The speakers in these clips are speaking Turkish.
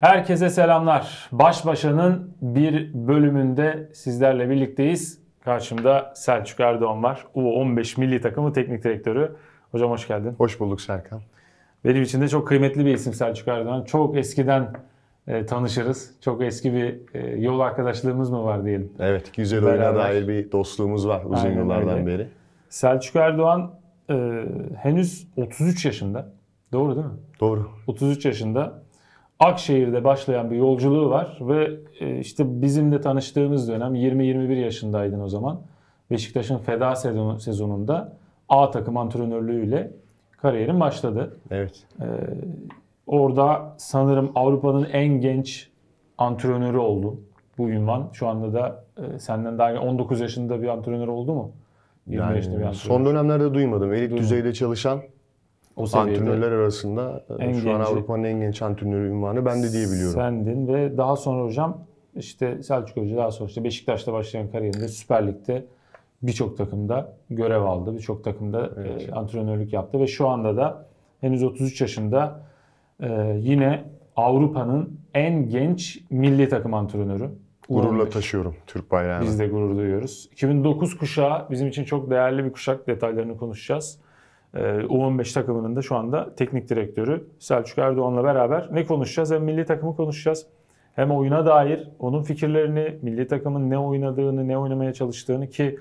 Herkese selamlar. Baş başanın bir bölümünde sizlerle birlikteyiz. Karşımda Selçuk Erdoğan var. U15 milli takımı teknik direktörü. Hocam hoş geldin. Hoş bulduk Serkan. Benim için de çok kıymetli bir isim Selçuk Erdoğan. Çok eskiden e, tanışırız. Çok eski bir e, yol arkadaşlığımız mı var diyelim. Evet, güzel Beraber. oyuna dair bir dostluğumuz var uzun Aynen yıllardan öyle. beri. Selçuk Erdoğan e, henüz 33 yaşında. Doğru değil mi? Doğru. 33 yaşında Akşehir'de başlayan bir yolculuğu var ve e, işte bizimle tanıştığımız dönem 20-21 yaşındaydın o zaman. Beşiktaş'ın feda sezonunda A takım antrenörlüğüyle kariyerin başladı. Evet. Ee, orada sanırım Avrupa'nın en genç antrenörü oldu bu ünvan. Şu anda da e, senden daha 19 yaşında bir antrenör oldu mu? yani, bir antrenör. Son dönemlerde duymadım. Elit düzeyde çalışan o Antrenörler arasında e, en şu genci, an Avrupa'nın en genç antrenörü ünvanı ben de diyebiliyorum. Sendin ve daha sonra hocam işte Selçuk Hoca daha sonra işte Beşiktaş'ta başlayan kariyerinde Süper Lig'de birçok takımda görev aldı. Birçok takımda e, evet. e, antrenörlük yaptı ve şu anda da henüz 33 yaşında e, yine Avrupa'nın en genç milli takım antrenörü. Gururla u taşıyorum Türk bayrağını. Biz de gurur duyuyoruz. 2009 kuşağı bizim için çok değerli bir kuşak. Detaylarını konuşacağız. Ee, U15 takımının da şu anda teknik direktörü Selçuk Erdoğan'la beraber ne konuşacağız? Hem milli takımı konuşacağız. Hem oyuna dair onun fikirlerini, milli takımın ne oynadığını, ne oynamaya çalıştığını ki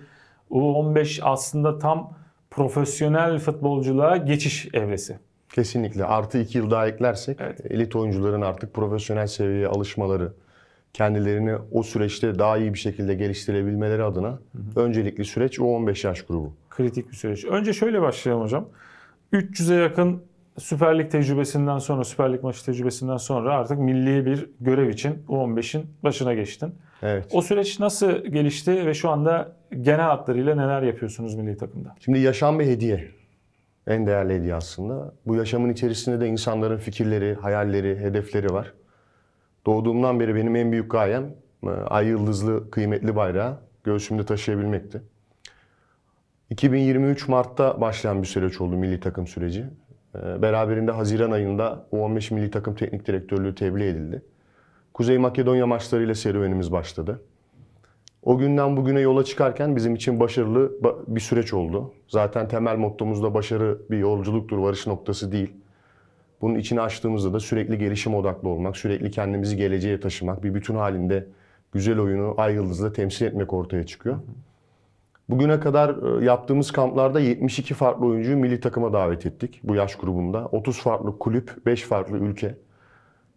U15 aslında tam profesyonel futbolculuğa geçiş evresi. Kesinlikle. Artı iki yıl daha eklersek evet. elit oyuncuların artık profesyonel seviyeye alışmaları, kendilerini o süreçte daha iyi bir şekilde geliştirebilmeleri adına hı hı. öncelikli süreç o 15 yaş grubu. Kritik bir süreç. Önce şöyle başlayalım hocam. 300'e yakın Süper Lig tecrübesinden sonra, Süper Lig maçı tecrübesinden sonra artık milli bir görev için U15'in başına geçtin. Evet. O süreç nasıl gelişti ve şu anda genel hatlarıyla neler yapıyorsunuz milli takımda? Şimdi yaşam bir hediye. En değerli hediye aslında. Bu yaşamın içerisinde de insanların fikirleri, hayalleri, hedefleri var. Doğduğumdan beri benim en büyük gayem e, ay yıldızlı kıymetli bayrağı göğsümde taşıyabilmekti. 2023 Mart'ta başlayan bir süreç oldu milli takım süreci. E, beraberinde Haziran ayında U15 milli takım teknik direktörlüğü tebliğ edildi. Kuzey Makedonya maçlarıyla serüvenimiz başladı. O günden bugüne yola çıkarken bizim için başarılı bir süreç oldu. Zaten temel mottomuz da başarı bir yolculuktur, varış noktası değil. Bunun içini açtığımızda da sürekli gelişim odaklı olmak, sürekli kendimizi geleceğe taşımak, bir bütün halinde güzel oyunu Ay Yıldız'da temsil etmek ortaya çıkıyor. Bugüne kadar e, yaptığımız kamplarda 72 farklı oyuncuyu milli takıma davet ettik bu yaş grubunda. 30 farklı kulüp, 5 farklı ülke.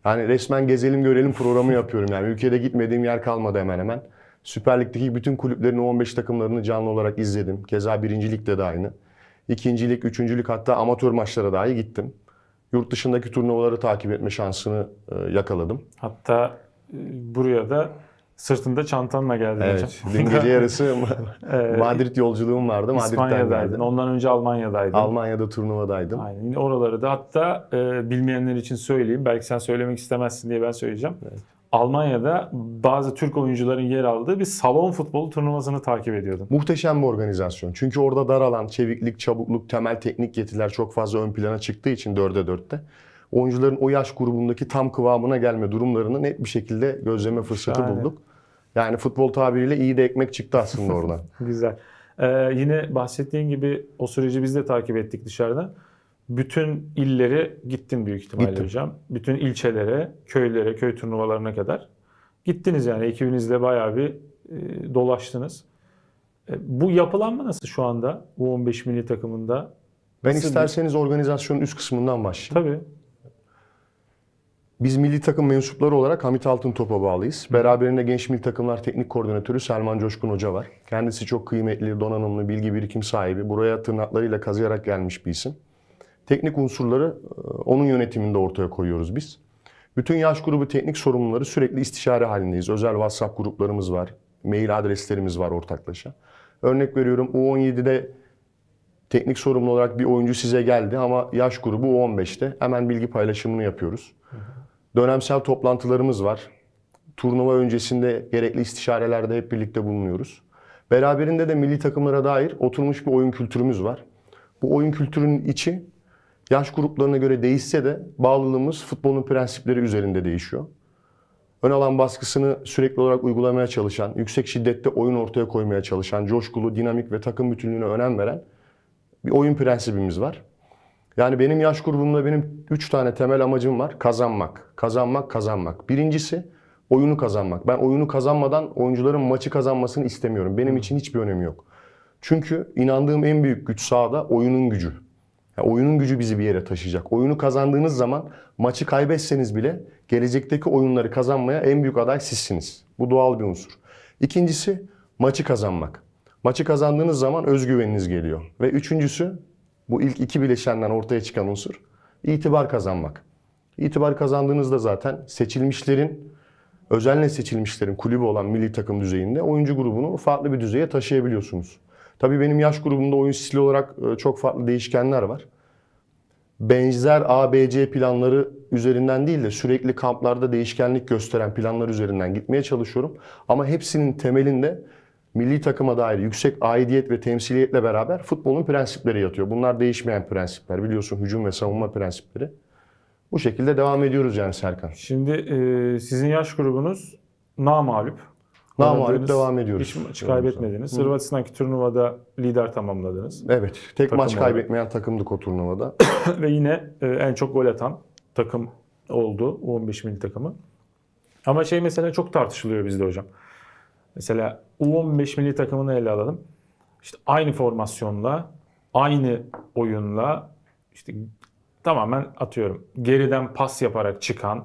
Yani resmen gezelim görelim programı yapıyorum yani. Ülkede gitmediğim yer kalmadı hemen hemen. Süper Lig'deki bütün kulüplerin 15 takımlarını canlı olarak izledim. Keza 1. de aynı. 2. üçüncülük hatta amatör maçlara dahi gittim yurt dışındaki turnuvaları takip etme şansını e, yakaladım. Hatta e, buraya da sırtında çantanla geldin evet, hocam. Dün gece yarısı e, Madrid yolculuğum vardı. İspanya'daydın. Ondan önce Almanya'daydım. Almanya'da turnuvadaydım. Aynen. oraları da hatta e, bilmeyenler için söyleyeyim. Belki sen söylemek istemezsin diye ben söyleyeceğim. Evet. Almanya'da bazı Türk oyuncuların yer aldığı bir salon futbolu turnuvasını takip ediyordum. Muhteşem bir organizasyon. Çünkü orada dar alan, çeviklik, çabukluk, temel teknik yetiler çok fazla ön plana çıktığı için 4'e 4'te oyuncuların o yaş grubundaki tam kıvamına gelme durumlarını net bir şekilde gözleme fırsatı Şahane. bulduk. Yani futbol tabiriyle iyi de ekmek çıktı aslında orada. Güzel. Ee, yine bahsettiğin gibi o süreci biz de takip ettik dışarıdan. Bütün illeri gittin büyük ihtimalle Gittim. hocam. Bütün ilçelere, köylere, köy turnuvalarına kadar gittiniz yani ekibinizle bayağı bir e, dolaştınız. E, bu yapılanma nasıl şu anda bu 15 milli takımında? Ben Nasıl isterseniz organizasyonun üst kısmından başlayayım. Tabii. Biz milli takım mensupları olarak Hamit Altıntop'a bağlıyız. Beraberinde Genç Milli Takımlar Teknik Koordinatörü Selman Coşkun Hoca var. Kendisi çok kıymetli, donanımlı, bilgi birikim sahibi. Buraya tırnaklarıyla kazıyarak gelmiş bir isim teknik unsurları e, onun yönetiminde ortaya koyuyoruz biz. Bütün yaş grubu teknik sorumluları sürekli istişare halindeyiz. Özel WhatsApp gruplarımız var, mail adreslerimiz var ortaklaşa. Örnek veriyorum U17'de teknik sorumlu olarak bir oyuncu size geldi ama yaş grubu U15'te hemen bilgi paylaşımını yapıyoruz. Dönemsel toplantılarımız var. Turnuva öncesinde gerekli istişarelerde hep birlikte bulunuyoruz. Beraberinde de milli takımlara dair oturmuş bir oyun kültürümüz var. Bu oyun kültürünün içi Yaş gruplarına göre değişse de bağlılığımız futbolun prensipleri üzerinde değişiyor. Ön alan baskısını sürekli olarak uygulamaya çalışan, yüksek şiddette oyun ortaya koymaya çalışan, coşkulu, dinamik ve takım bütünlüğüne önem veren bir oyun prensibimiz var. Yani benim yaş grubumda benim 3 tane temel amacım var. Kazanmak, kazanmak, kazanmak. Birincisi oyunu kazanmak. Ben oyunu kazanmadan oyuncuların maçı kazanmasını istemiyorum. Benim için hiçbir önemi yok. Çünkü inandığım en büyük güç sahada oyunun gücü. Ya oyunun gücü bizi bir yere taşıyacak. Oyunu kazandığınız zaman maçı kaybetseniz bile gelecekteki oyunları kazanmaya en büyük aday sizsiniz. Bu doğal bir unsur. İkincisi maçı kazanmak. Maçı kazandığınız zaman özgüveniniz geliyor. Ve üçüncüsü bu ilk iki bileşenden ortaya çıkan unsur itibar kazanmak. İtibar kazandığınızda zaten seçilmişlerin özenle seçilmişlerin kulübü olan milli takım düzeyinde oyuncu grubunu farklı bir düzeye taşıyabiliyorsunuz. Tabii benim yaş grubumda oyun stili olarak e, çok farklı değişkenler var. Benzer ABC planları üzerinden değil de sürekli kamplarda değişkenlik gösteren planlar üzerinden gitmeye çalışıyorum. Ama hepsinin temelinde milli takıma dair yüksek aidiyet ve temsiliyetle beraber futbolun prensipleri yatıyor. Bunlar değişmeyen prensipler biliyorsun hücum ve savunma prensipleri. Bu şekilde devam ediyoruz yani Serkan. Şimdi e, sizin yaş grubunuz namağlup. Namalip devam ediyoruz. Hiç maç kaybetmediniz. Hırvatistan'daki turnuvada lider tamamladınız. Evet. Tek takım maç olarak. kaybetmeyen takımdık o turnuvada. Ve yine e, en çok gol atan takım oldu. U15 milli takımı. Ama şey mesela çok tartışılıyor bizde hocam. Mesela U15 milli takımını ele alalım. İşte aynı formasyonla, aynı oyunla işte tamamen atıyorum geriden pas yaparak çıkan,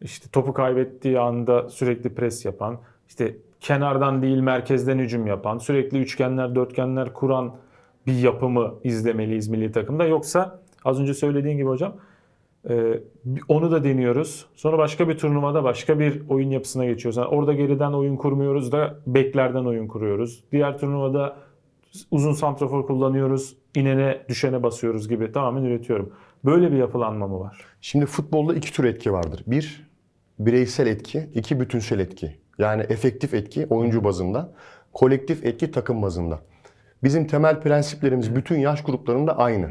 işte topu kaybettiği anda sürekli pres yapan, işte kenardan değil merkezden hücum yapan, sürekli üçgenler, dörtgenler kuran bir yapımı izlemeliyiz milli takımda. Yoksa az önce söylediğin gibi hocam e, onu da deniyoruz. Sonra başka bir turnuvada başka bir oyun yapısına geçiyoruz. Yani orada geriden oyun kurmuyoruz da beklerden oyun kuruyoruz. Diğer turnuvada uzun santrafor kullanıyoruz. İnene düşene basıyoruz gibi tamamen üretiyorum. Böyle bir yapılanma mı var? Şimdi futbolda iki tür etki vardır. Bir, bireysel etki. iki bütünsel etki. Yani efektif etki oyuncu bazında, kolektif etki takım bazında. Bizim temel prensiplerimiz bütün yaş gruplarında aynı.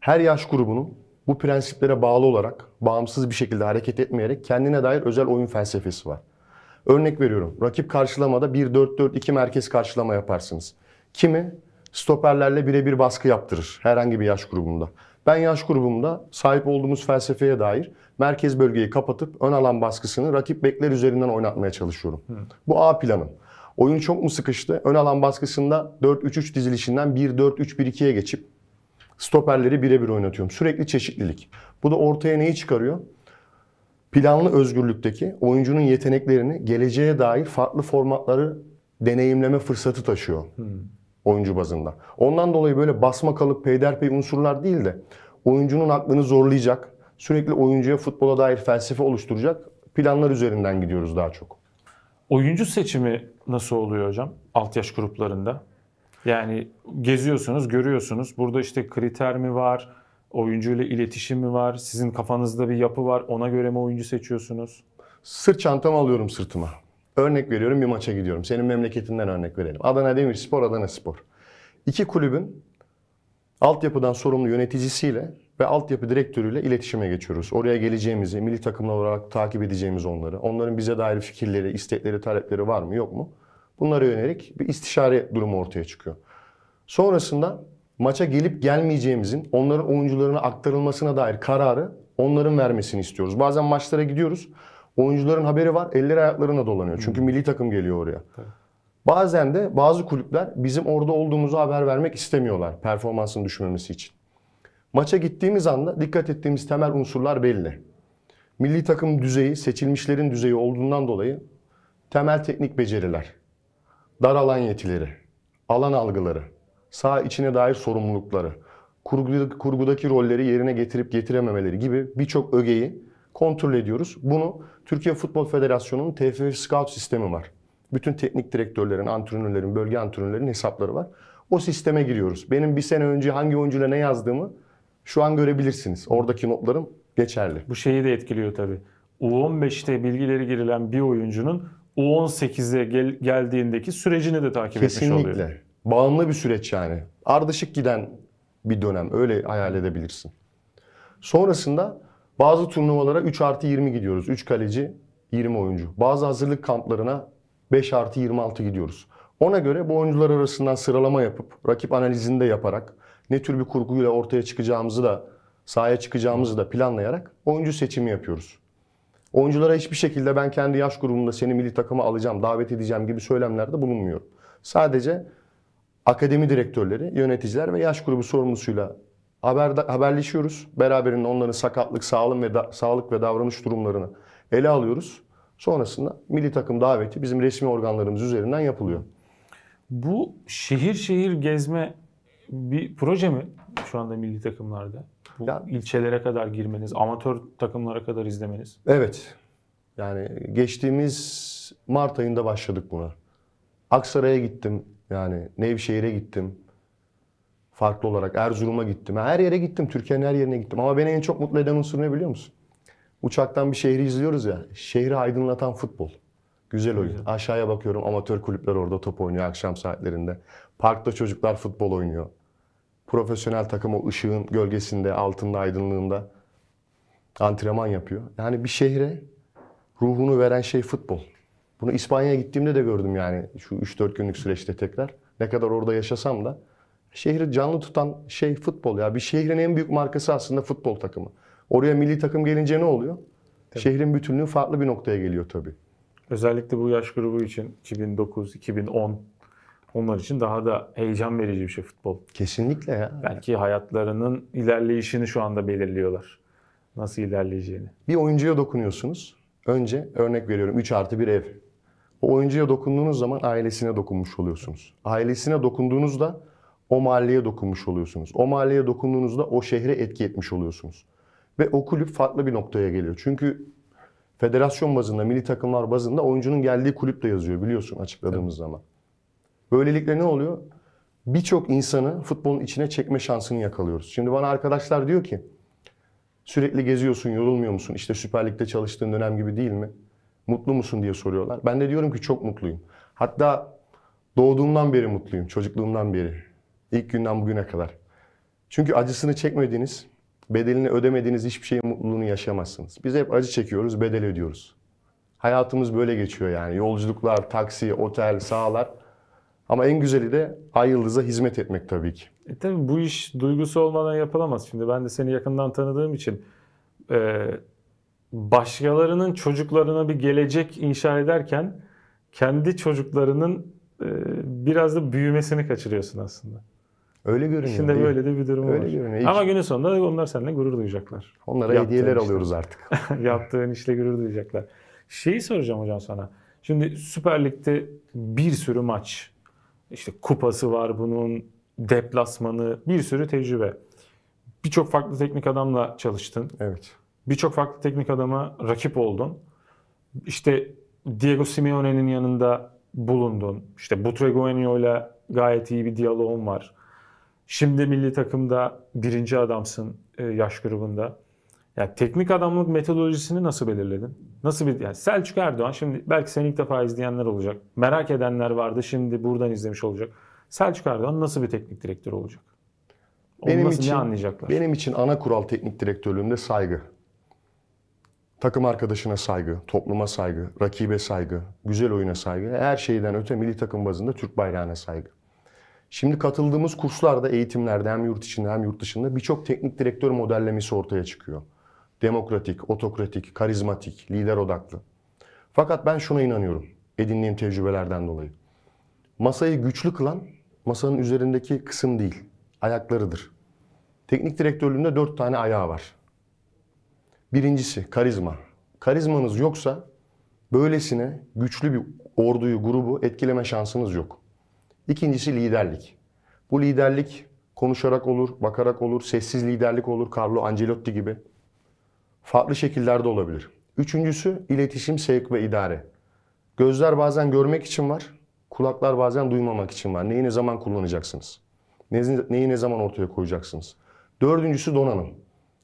Her yaş grubunun bu prensiplere bağlı olarak bağımsız bir şekilde hareket etmeyerek kendine dair özel oyun felsefesi var. Örnek veriyorum. Rakip karşılamada 1-4-4-2 merkez karşılama yaparsınız. Kimi stoperlerle birebir baskı yaptırır herhangi bir yaş grubunda. Ben yaş grubumda sahip olduğumuz felsefeye dair merkez bölgeyi kapatıp ön alan baskısını rakip bekler üzerinden oynatmaya çalışıyorum. Hı. Bu A planım. Oyun çok mu sıkıştı? Ön alan baskısında 4-3-3 dizilişinden 1-4-3-1-2'ye geçip stoperleri birebir oynatıyorum. Sürekli çeşitlilik. Bu da ortaya neyi çıkarıyor? Planlı özgürlükteki oyuncunun yeteneklerini geleceğe dair farklı formatları deneyimleme fırsatı taşıyor. Hmm. Oyuncu bazında. Ondan dolayı böyle basma kalıp peyderpey unsurlar değil de oyuncunun aklını zorlayacak, sürekli oyuncuya futbola dair felsefe oluşturacak planlar üzerinden gidiyoruz daha çok. Oyuncu seçimi nasıl oluyor hocam alt yaş gruplarında? Yani geziyorsunuz, görüyorsunuz. Burada işte kriter mi var? Oyuncuyla iletişim mi var? Sizin kafanızda bir yapı var. Ona göre mi oyuncu seçiyorsunuz? Sırt çantamı alıyorum sırtıma. Örnek veriyorum bir maça gidiyorum. Senin memleketinden örnek verelim. Adana Demirspor, Adana Spor. İki kulübün altyapıdan sorumlu yöneticisiyle ve altyapı direktörüyle iletişime geçiyoruz. Oraya geleceğimizi, milli takımlar olarak takip edeceğimiz onları, onların bize dair fikirleri, istekleri, talepleri var mı yok mu? Bunlara yönelik bir istişare durumu ortaya çıkıyor. Sonrasında maça gelip gelmeyeceğimizin onların oyuncularına aktarılmasına dair kararı onların vermesini istiyoruz. Bazen maçlara gidiyoruz. Oyuncuların haberi var. eller ayaklarına dolanıyor. Çünkü hmm. milli takım geliyor oraya. Bazen de bazı kulüpler bizim orada olduğumuzu haber vermek istemiyorlar. Performansın düşmemesi için. Maça gittiğimiz anda dikkat ettiğimiz temel unsurlar belli. Milli takım düzeyi, seçilmişlerin düzeyi olduğundan dolayı temel teknik beceriler, dar alan yetileri, alan algıları, sağ içine dair sorumlulukları, kurgudaki, kurgudaki rolleri yerine getirip getirememeleri gibi birçok ögeyi kontrol ediyoruz. Bunu Türkiye Futbol Federasyonu'nun TFF Scout sistemi var. Bütün teknik direktörlerin, antrenörlerin, bölge antrenörlerin hesapları var. O sisteme giriyoruz. Benim bir sene önce hangi oyuncuyla ne yazdığımı şu an görebilirsiniz. Oradaki notlarım geçerli. Bu şeyi de etkiliyor tabii. U15'te bilgileri girilen bir oyuncunun U18'e gel- geldiğindeki sürecini de takip Kesinlikle. etmiş oluyor. Kesinlikle. Bağımlı bir süreç yani. Ardışık giden bir dönem. Öyle hayal edebilirsin. Sonrasında bazı turnuvalara 3 artı 20 gidiyoruz. 3 kaleci, 20 oyuncu. Bazı hazırlık kamplarına 5 artı 26 gidiyoruz. Ona göre bu oyuncular arasından sıralama yapıp, rakip analizini de yaparak ne tür bir kurguyla ortaya çıkacağımızı da sahaya çıkacağımızı da planlayarak oyuncu seçimi yapıyoruz. Oyunculara hiçbir şekilde ben kendi yaş grubumda seni milli takıma alacağım, davet edeceğim gibi söylemlerde bulunmuyorum. Sadece akademi direktörleri, yöneticiler ve yaş grubu sorumlusuyla haber, haberleşiyoruz. Beraberinde onların sakatlık, sağlık ve, sağlık ve davranış durumlarını ele alıyoruz. Sonrasında milli takım daveti bizim resmi organlarımız üzerinden yapılıyor. Bu şehir şehir gezme bir proje mi şu anda milli takımlarda? Bu yani, ilçelere kadar girmeniz, amatör takımlara kadar izlemeniz. Evet. Yani geçtiğimiz Mart ayında başladık buna. Aksaray'a gittim. Yani Nevşehir'e gittim. Farklı olarak Erzurum'a gittim. Her yere gittim. Türkiye'nin her yerine gittim. Ama beni en çok mutlu eden unsur ne biliyor musun? Uçaktan bir şehri izliyoruz ya. Şehri aydınlatan futbol. Güzel oyun. Aşağıya bakıyorum amatör kulüpler orada top oynuyor akşam saatlerinde. Parkta çocuklar futbol oynuyor. Profesyonel takım o ışığın gölgesinde, altında, aydınlığında antrenman yapıyor. Yani bir şehre ruhunu veren şey futbol. Bunu İspanya'ya gittiğimde de gördüm yani şu 3-4 günlük süreçte tekrar. Ne kadar orada yaşasam da şehri canlı tutan şey futbol ya. Bir şehrin en büyük markası aslında futbol takımı. Oraya milli takım gelince ne oluyor? Tabii. Şehrin bütünlüğü farklı bir noktaya geliyor tabii. Özellikle bu yaş grubu için 2009, 2010 onlar için daha da heyecan verici bir şey futbol. Kesinlikle ya. Belki hayatlarının ilerleyişini şu anda belirliyorlar. Nasıl ilerleyeceğini. Bir oyuncuya dokunuyorsunuz. Önce örnek veriyorum 3 artı bir ev. O oyuncuya dokunduğunuz zaman ailesine dokunmuş oluyorsunuz. Ailesine dokunduğunuzda o mahalleye dokunmuş oluyorsunuz. O mahalleye dokunduğunuzda o şehre etki etmiş oluyorsunuz. Ve o kulüp farklı bir noktaya geliyor. Çünkü federasyon bazında, milli takımlar bazında oyuncunun geldiği kulüp de yazıyor biliyorsun açıkladığımız evet. zaman. Böylelikle ne oluyor? Birçok insanı futbolun içine çekme şansını yakalıyoruz. Şimdi bana arkadaşlar diyor ki sürekli geziyorsun, yorulmuyor musun? İşte Süper Lig'de çalıştığın dönem gibi değil mi? Mutlu musun diye soruyorlar. Ben de diyorum ki çok mutluyum. Hatta doğduğumdan beri mutluyum, çocukluğumdan beri. İlk günden bugüne kadar. Çünkü acısını çekmediğiniz, bedelini ödemediğiniz hiçbir şeyin mutluluğunu yaşamazsınız. Biz hep acı çekiyoruz, bedel ödüyoruz. Hayatımız böyle geçiyor yani. Yolculuklar, taksi, otel, sahalar. Ama en güzeli de Ay Yıldız'a hizmet etmek tabii ki. E tabii bu iş duygusu olmadan yapılamaz. Şimdi ben de seni yakından tanıdığım için e, başkalarının çocuklarına bir gelecek inşa ederken kendi çocuklarının e, biraz da büyümesini kaçırıyorsun aslında. Öyle görünüyor. Şimdi böyle de bir durum Öyle var. Görünüyor. Ama günün sonunda onlar seninle gurur duyacaklar. Onlara Yaptığın hediyeler işte. alıyoruz artık. Yaptığın işle gurur duyacaklar. Şeyi soracağım hocam sana. Şimdi Süper Lig'de bir sürü maç işte kupası var bunun, deplasmanı, bir sürü tecrübe. Birçok farklı teknik adamla çalıştın. Evet. Birçok farklı teknik adama rakip oldun. İşte Diego Simeone'nin yanında bulundun. İşte Butragueño ile gayet iyi bir diyaloğun var. Şimdi milli takımda birinci adamsın e, yaş grubunda. Yani teknik adamlık metodolojisini nasıl belirledin? Nasıl bir yani Selçuk Erdoğan şimdi belki seni ilk defa izleyenler olacak. Merak edenler vardı şimdi buradan izlemiş olacak. Selçuk Erdoğan nasıl bir teknik direktör olacak? benim nasıl, için, ne anlayacaklar? Benim için ana kural teknik direktörlüğümde saygı. Takım arkadaşına saygı, topluma saygı, rakibe saygı, güzel oyuna saygı. Her şeyden öte milli takım bazında Türk bayrağına saygı. Şimdi katıldığımız kurslarda, eğitimlerde hem yurt içinde hem yurt dışında birçok teknik direktör modellemesi ortaya çıkıyor. Demokratik, otokratik, karizmatik, lider odaklı. Fakat ben şuna inanıyorum. Edindiğim tecrübelerden dolayı. Masayı güçlü kılan masanın üzerindeki kısım değil, ayaklarıdır. Teknik direktörlüğünde dört tane ayağı var. Birincisi karizma. Karizmanız yoksa böylesine güçlü bir orduyu, grubu etkileme şansınız yok. İkincisi liderlik. Bu liderlik konuşarak olur, bakarak olur, sessiz liderlik olur Carlo Ancelotti gibi farklı şekillerde olabilir. Üçüncüsü iletişim, sevk ve idare. Gözler bazen görmek için var, kulaklar bazen duymamak için var. Neyi ne zaman kullanacaksınız? Neyi ne zaman ortaya koyacaksınız? Dördüncüsü donanım.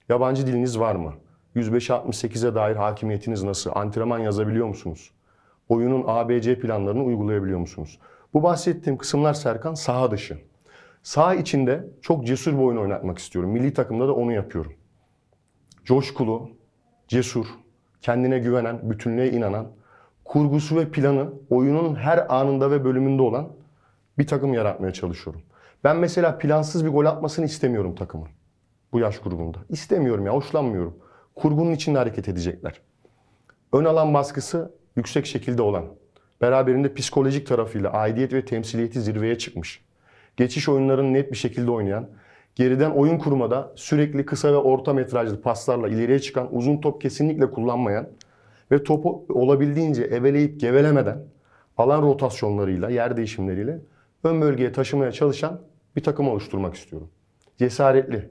Yabancı diliniz var mı? 105-68'e dair hakimiyetiniz nasıl? Antrenman yazabiliyor musunuz? Oyunun ABC planlarını uygulayabiliyor musunuz? Bu bahsettiğim kısımlar Serkan saha dışı. Saha içinde çok cesur bir oyun oynatmak istiyorum. Milli takımda da onu yapıyorum coşkulu, cesur, kendine güvenen, bütünlüğe inanan, kurgusu ve planı oyunun her anında ve bölümünde olan bir takım yaratmaya çalışıyorum. Ben mesela plansız bir gol atmasını istemiyorum takımın. Bu yaş grubunda. İstemiyorum ya, hoşlanmıyorum. Kurgunun içinde hareket edecekler. Ön alan baskısı yüksek şekilde olan. Beraberinde psikolojik tarafıyla aidiyet ve temsiliyeti zirveye çıkmış. Geçiş oyunlarını net bir şekilde oynayan, Geriden oyun kurmada sürekli kısa ve orta metrajlı paslarla ileriye çıkan, uzun top kesinlikle kullanmayan ve topu olabildiğince eveleyip gevelemeden alan rotasyonlarıyla, yer değişimleriyle ön bölgeye taşımaya çalışan bir takım oluşturmak istiyorum. Cesaretli,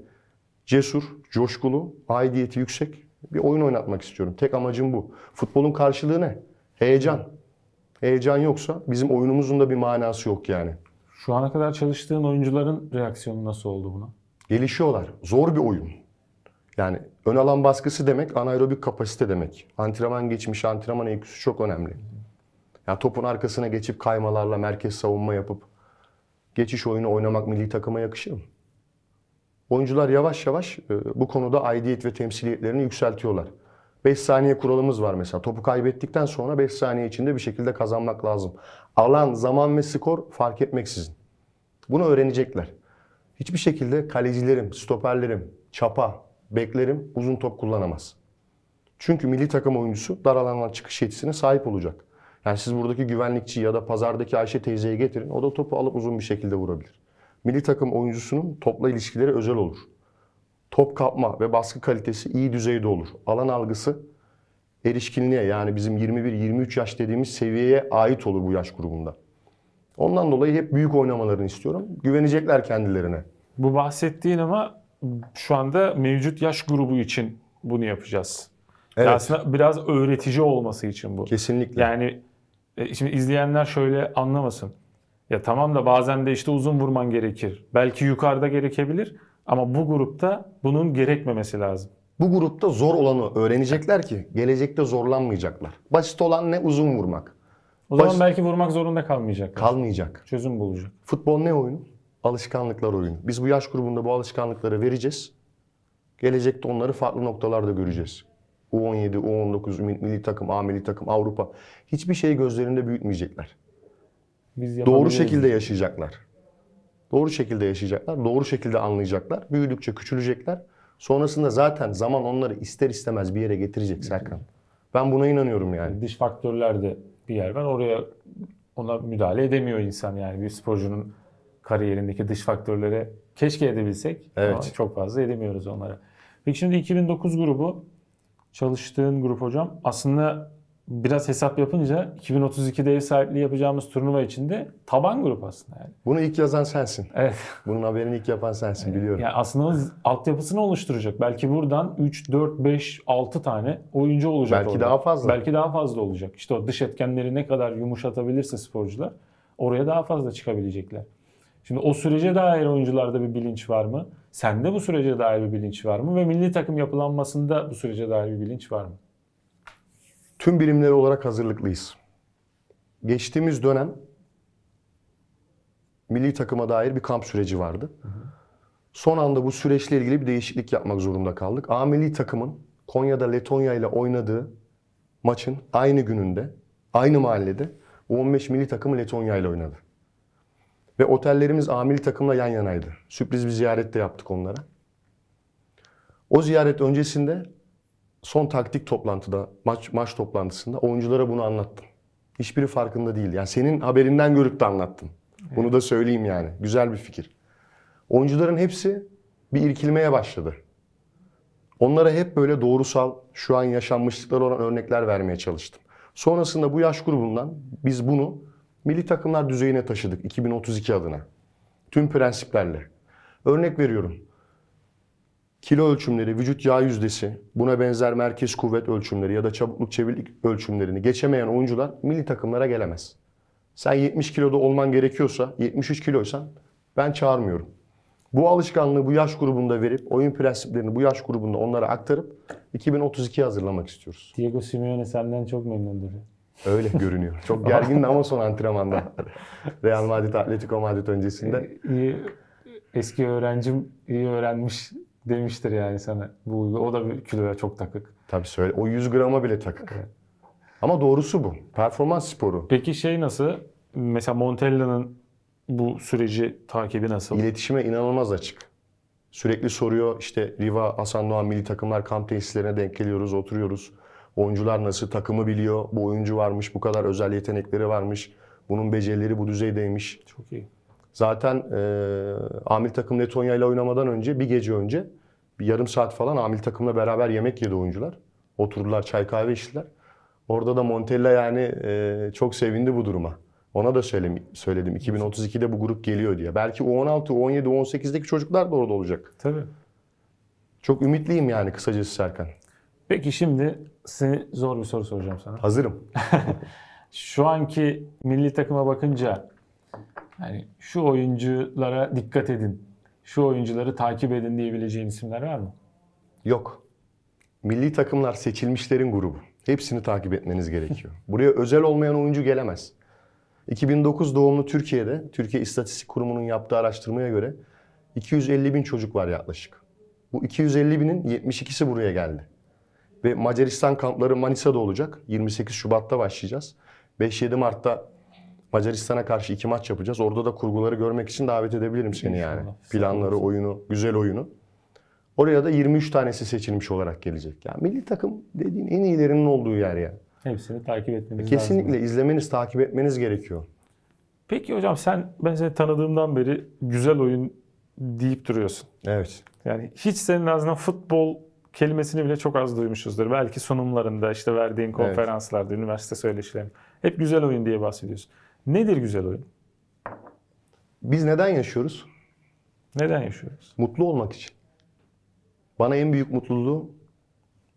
cesur, coşkulu, aidiyeti yüksek bir oyun oynatmak istiyorum. Tek amacım bu. Futbolun karşılığı ne? Heyecan. Heyecan yoksa bizim oyunumuzun da bir manası yok yani. Şu ana kadar çalıştığın oyuncuların reaksiyonu nasıl oldu buna? Gelişiyorlar. Zor bir oyun. Yani ön alan baskısı demek anaerobik kapasite demek. Antrenman geçmiş, antrenman EQ'su çok önemli. Yani topun arkasına geçip kaymalarla merkez savunma yapıp geçiş oyunu oynamak milli takıma yakışır mı? Oyuncular yavaş yavaş e, bu konuda aidiyet ve temsiliyetlerini yükseltiyorlar. 5 saniye kuralımız var mesela. Topu kaybettikten sonra 5 saniye içinde bir şekilde kazanmak lazım. Alan, zaman ve skor fark etmeksizin. Bunu öğrenecekler. Hiçbir şekilde kalecilerim, stoperlerim, çapa, beklerim uzun top kullanamaz. Çünkü milli takım oyuncusu dar alandan çıkış yetisine sahip olacak. Yani siz buradaki güvenlikçi ya da pazardaki Ayşe teyzeyi getirin. O da topu alıp uzun bir şekilde vurabilir. Milli takım oyuncusunun topla ilişkileri özel olur. Top kapma ve baskı kalitesi iyi düzeyde olur. Alan algısı erişkinliğe yani bizim 21-23 yaş dediğimiz seviyeye ait olur bu yaş grubunda. Ondan dolayı hep büyük oynamalarını istiyorum. Güvenecekler kendilerine. Bu bahsettiğin ama şu anda mevcut yaş grubu için bunu yapacağız. Evet. Aslında biraz öğretici olması için bu. Kesinlikle. Yani e, şimdi izleyenler şöyle anlamasın. Ya tamam da bazen de işte uzun vurman gerekir. Belki yukarıda gerekebilir ama bu grupta bunun gerekmemesi lazım. Bu grupta zor olanı öğrenecekler ki gelecekte zorlanmayacaklar. Basit olan ne? Uzun vurmak. O Basit... zaman belki vurmak zorunda kalmayacak. Kalmayacak. Çözüm bulacak. Futbol ne oyunu? Alışkanlıklar oyunu. Biz bu yaş grubunda bu alışkanlıkları vereceğiz. Gelecekte onları farklı noktalarda göreceğiz. U17, U19, milli takım, A milli takım, Avrupa. Hiçbir şeyi gözlerinde büyütmeyecekler. Biz Doğru şekilde yaşayacaklar. Doğru şekilde yaşayacaklar. Doğru şekilde anlayacaklar. Büyüdükçe küçülecekler. Sonrasında zaten zaman onları ister istemez bir yere getirecek Serkan. Ben buna inanıyorum yani. Dış faktörler de bir yer var. Oraya ona müdahale edemiyor insan yani bir sporcunun kariyerindeki dış faktörlere keşke edebilsek evet. ama çok fazla edemiyoruz onlara. Peki şimdi 2009 grubu çalıştığın grup hocam aslında biraz hesap yapınca 2032'de ev sahipliği yapacağımız turnuva içinde taban grup aslında yani. Bunu ilk yazan sensin. Evet. Bunun haberini ilk yapan sensin biliyorum. Yani aslında altyapısını oluşturacak. Belki buradan 3, 4, 5, 6 tane oyuncu olacak Belki orada. daha fazla. Belki daha fazla olacak. İşte o dış etkenleri ne kadar yumuşatabilirse sporcular oraya daha fazla çıkabilecekler. Şimdi o sürece dair oyuncularda bir bilinç var mı? Sende bu sürece dair bir bilinç var mı? Ve milli takım yapılanmasında bu sürece dair bir bilinç var mı? tüm birimleri olarak hazırlıklıyız. Geçtiğimiz dönem milli takıma dair bir kamp süreci vardı. Son anda bu süreçle ilgili bir değişiklik yapmak zorunda kaldık. A milli takımın Konya'da Letonya ile oynadığı maçın aynı gününde, aynı mahallede U15 milli takımı Letonya ile oynadı. Ve otellerimiz A milli takımla yan yanaydı. Sürpriz bir ziyaret de yaptık onlara. O ziyaret öncesinde son taktik toplantıda, maç maç toplantısında oyunculara bunu anlattım. Hiçbiri farkında değil. Yani senin haberinden görüp de anlattım. Evet. Bunu da söyleyeyim yani. Güzel bir fikir. Oyuncuların hepsi bir irkilmeye başladı. Onlara hep böyle doğrusal, şu an yaşanmışlıklar olan örnekler vermeye çalıştım. Sonrasında bu yaş grubundan biz bunu milli takımlar düzeyine taşıdık 2032 adına. Tüm prensiplerle. Örnek veriyorum kilo ölçümleri, vücut yağ yüzdesi, buna benzer merkez kuvvet ölçümleri ya da çabukluk çevirlik ölçümlerini geçemeyen oyuncular milli takımlara gelemez. Sen 70 kiloda olman gerekiyorsa, 73 kiloysan ben çağırmıyorum. Bu alışkanlığı bu yaş grubunda verip oyun prensiplerini bu yaş grubunda onlara aktarıp 2032 hazırlamak istiyoruz. Diego Simeone senden çok memnundur. Öyle görünüyor. Çok gergin ama son antrenmanda. Real Madrid, Atletico Madrid öncesinde. Eski öğrencim iyi öğrenmiş demiştir yani sana. Bu o da bir kiloya çok takık. Tabii söyle. O 100 grama bile takık. Ama doğrusu bu. Performans sporu. Peki şey nasıl? Mesela Montella'nın bu süreci takibi nasıl? İletişime inanılmaz açık. Sürekli soruyor işte Riva, Hasan Doğan milli takımlar kamp tesislerine denk geliyoruz, oturuyoruz. Oyuncular nasıl? Takımı biliyor. Bu oyuncu varmış, bu kadar özel yetenekleri varmış. Bunun becerileri bu düzeydeymiş. Çok iyi. Zaten e, amil takım Letonya ile oynamadan önce bir gece önce bir yarım saat falan amil takımla beraber yemek yedi oyuncular. Oturdular çay kahve içtiler. Orada da Montella yani e, çok sevindi bu duruma. Ona da söyledim, söyledim 2032'de bu grup geliyor diye. Belki 16 17 18deki çocuklar da orada olacak. Tabii. Çok ümitliyim yani kısacası Serkan. Peki şimdi seni zor bir soru soracağım sana. Hazırım. Şu anki milli takıma bakınca yani şu oyunculara dikkat edin, şu oyuncuları takip edin diyebileceğin isimler var mı? Yok. Milli takımlar seçilmişlerin grubu. Hepsini takip etmeniz gerekiyor. Buraya özel olmayan oyuncu gelemez. 2009 doğumlu Türkiye'de, Türkiye İstatistik Kurumu'nun yaptığı araştırmaya göre 250 bin çocuk var yaklaşık. Bu 250 binin 72'si buraya geldi. Ve Macaristan kampları Manisa'da olacak. 28 Şubat'ta başlayacağız. 5-7 Mart'ta Macaristan'a karşı iki maç yapacağız. Orada da kurguları görmek için davet edebilirim seni İnşallah. yani. Planları, oyunu, güzel oyunu. Oraya da 23 tanesi seçilmiş olarak gelecek. yani milli takım dediğin en iyilerinin olduğu yer ya. Hepsini takip etmeniz lazım. Kesinlikle izlemeniz, takip etmeniz gerekiyor. Peki hocam sen ben seni tanıdığımdan beri güzel oyun deyip duruyorsun. Evet. Yani hiç senin ağzından futbol kelimesini bile çok az duymuşuzdur. Belki sunumlarında, işte verdiğin konferanslarda, evet. üniversite söyleşilerinde hep güzel oyun diye bahsediyorsun. Nedir güzel oyun? Biz neden yaşıyoruz? Neden yaşıyoruz? Mutlu olmak için. Bana en büyük mutluluğu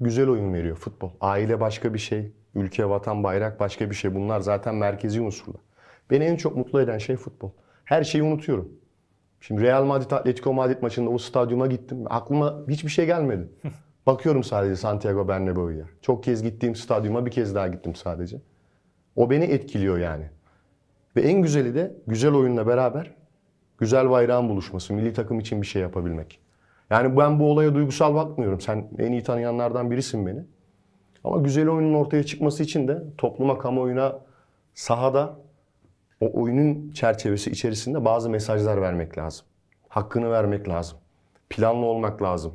güzel oyun veriyor futbol. Aile başka bir şey, ülke, vatan, bayrak başka bir şey. Bunlar zaten merkezi unsurlar. Beni en çok mutlu eden şey futbol. Her şeyi unutuyorum. Şimdi Real Madrid Atletico Madrid maçında o stadyuma gittim. Aklıma hiçbir şey gelmedi. Bakıyorum sadece Santiago Bernabéu'ya. Çok kez gittiğim stadyuma bir kez daha gittim sadece. O beni etkiliyor yani. Ve en güzeli de güzel oyunla beraber güzel bayrağın buluşması, milli takım için bir şey yapabilmek. Yani ben bu olaya duygusal bakmıyorum. Sen en iyi tanıyanlardan birisin beni. Ama güzel oyunun ortaya çıkması için de topluma, kamuoyuna, sahada o oyunun çerçevesi içerisinde bazı mesajlar vermek lazım. Hakkını vermek lazım. Planlı olmak lazım.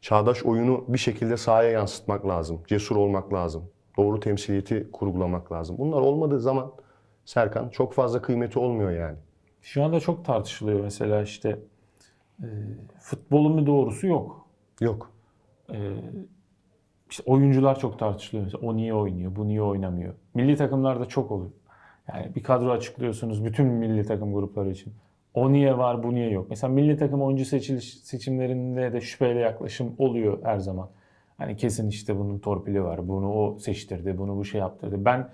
Çağdaş oyunu bir şekilde sahaya yansıtmak lazım. Cesur olmak lazım. Doğru temsiliyeti kurgulamak lazım. Bunlar olmadığı zaman Serkan çok fazla kıymeti olmuyor yani. Şu anda çok tartışılıyor mesela işte e, futbolun bir doğrusu yok. Yok. E, işte oyuncular çok tartışılıyor. Mesela o niye oynuyor, bu niye oynamıyor. Milli takımlarda çok oluyor. Yani bir kadro açıklıyorsunuz bütün milli takım grupları için. O niye var, bu niye yok. Mesela milli takım oyuncu seçiliş, seçimlerinde de şüpheyle yaklaşım oluyor her zaman. Hani kesin işte bunun torpili var, bunu o seçtirdi, bunu bu şey yaptırdı. Ben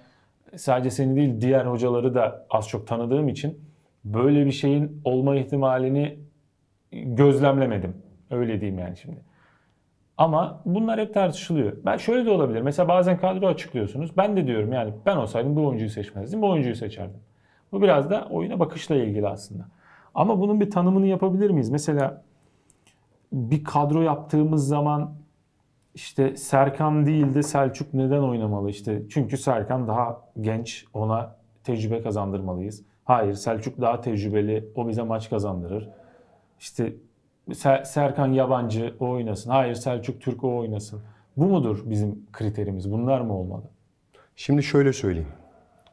sadece seni değil diğer hocaları da az çok tanıdığım için böyle bir şeyin olma ihtimalini gözlemlemedim. Öyle diyeyim yani şimdi. Ama bunlar hep tartışılıyor. Ben şöyle de olabilir. Mesela bazen kadro açıklıyorsunuz. Ben de diyorum yani ben olsaydım bu oyuncuyu seçmezdim. Bu oyuncuyu seçerdim. Bu biraz da oyuna bakışla ilgili aslında. Ama bunun bir tanımını yapabilir miyiz? Mesela bir kadro yaptığımız zaman işte Serkan değil de Selçuk neden oynamalı işte? Çünkü Serkan daha genç, ona tecrübe kazandırmalıyız. Hayır, Selçuk daha tecrübeli, o bize maç kazandırır. İşte Serkan yabancı, o oynasın. Hayır, Selçuk Türk, o oynasın. Bu mudur bizim kriterimiz? Bunlar mı olmalı? Şimdi şöyle söyleyeyim.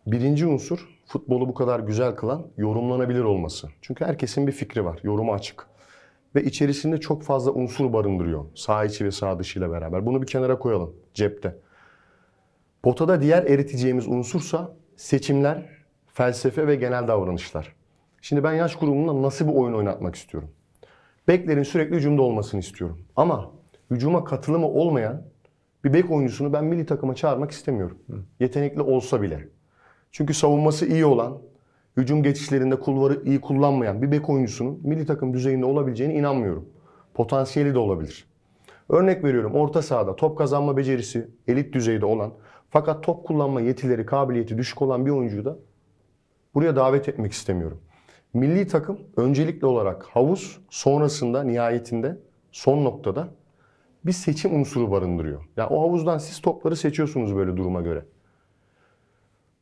Birinci unsur futbolu bu kadar güzel kılan yorumlanabilir olması. Çünkü herkesin bir fikri var, yorumu açık ve içerisinde çok fazla unsur barındırıyor. Sağ içi ve sağ dışı ile beraber. Bunu bir kenara koyalım cepte. Potada diğer eriteceğimiz unsursa seçimler, felsefe ve genel davranışlar. Şimdi ben yaş grubunda nasıl bir oyun oynatmak istiyorum? Beklerin sürekli hücumda olmasını istiyorum. Ama hücuma katılımı olmayan bir bek oyuncusunu ben milli takıma çağırmak istemiyorum. Hı. Yetenekli olsa bile. Çünkü savunması iyi olan, hücum geçişlerinde kulvarı iyi kullanmayan bir bek oyuncusunun milli takım düzeyinde olabileceğine inanmıyorum. Potansiyeli de olabilir. Örnek veriyorum orta sahada top kazanma becerisi elit düzeyde olan fakat top kullanma yetileri, kabiliyeti düşük olan bir oyuncuyu da buraya davet etmek istemiyorum. Milli takım öncelikli olarak havuz sonrasında nihayetinde son noktada bir seçim unsuru barındırıyor. Ya yani o havuzdan siz topları seçiyorsunuz böyle duruma göre.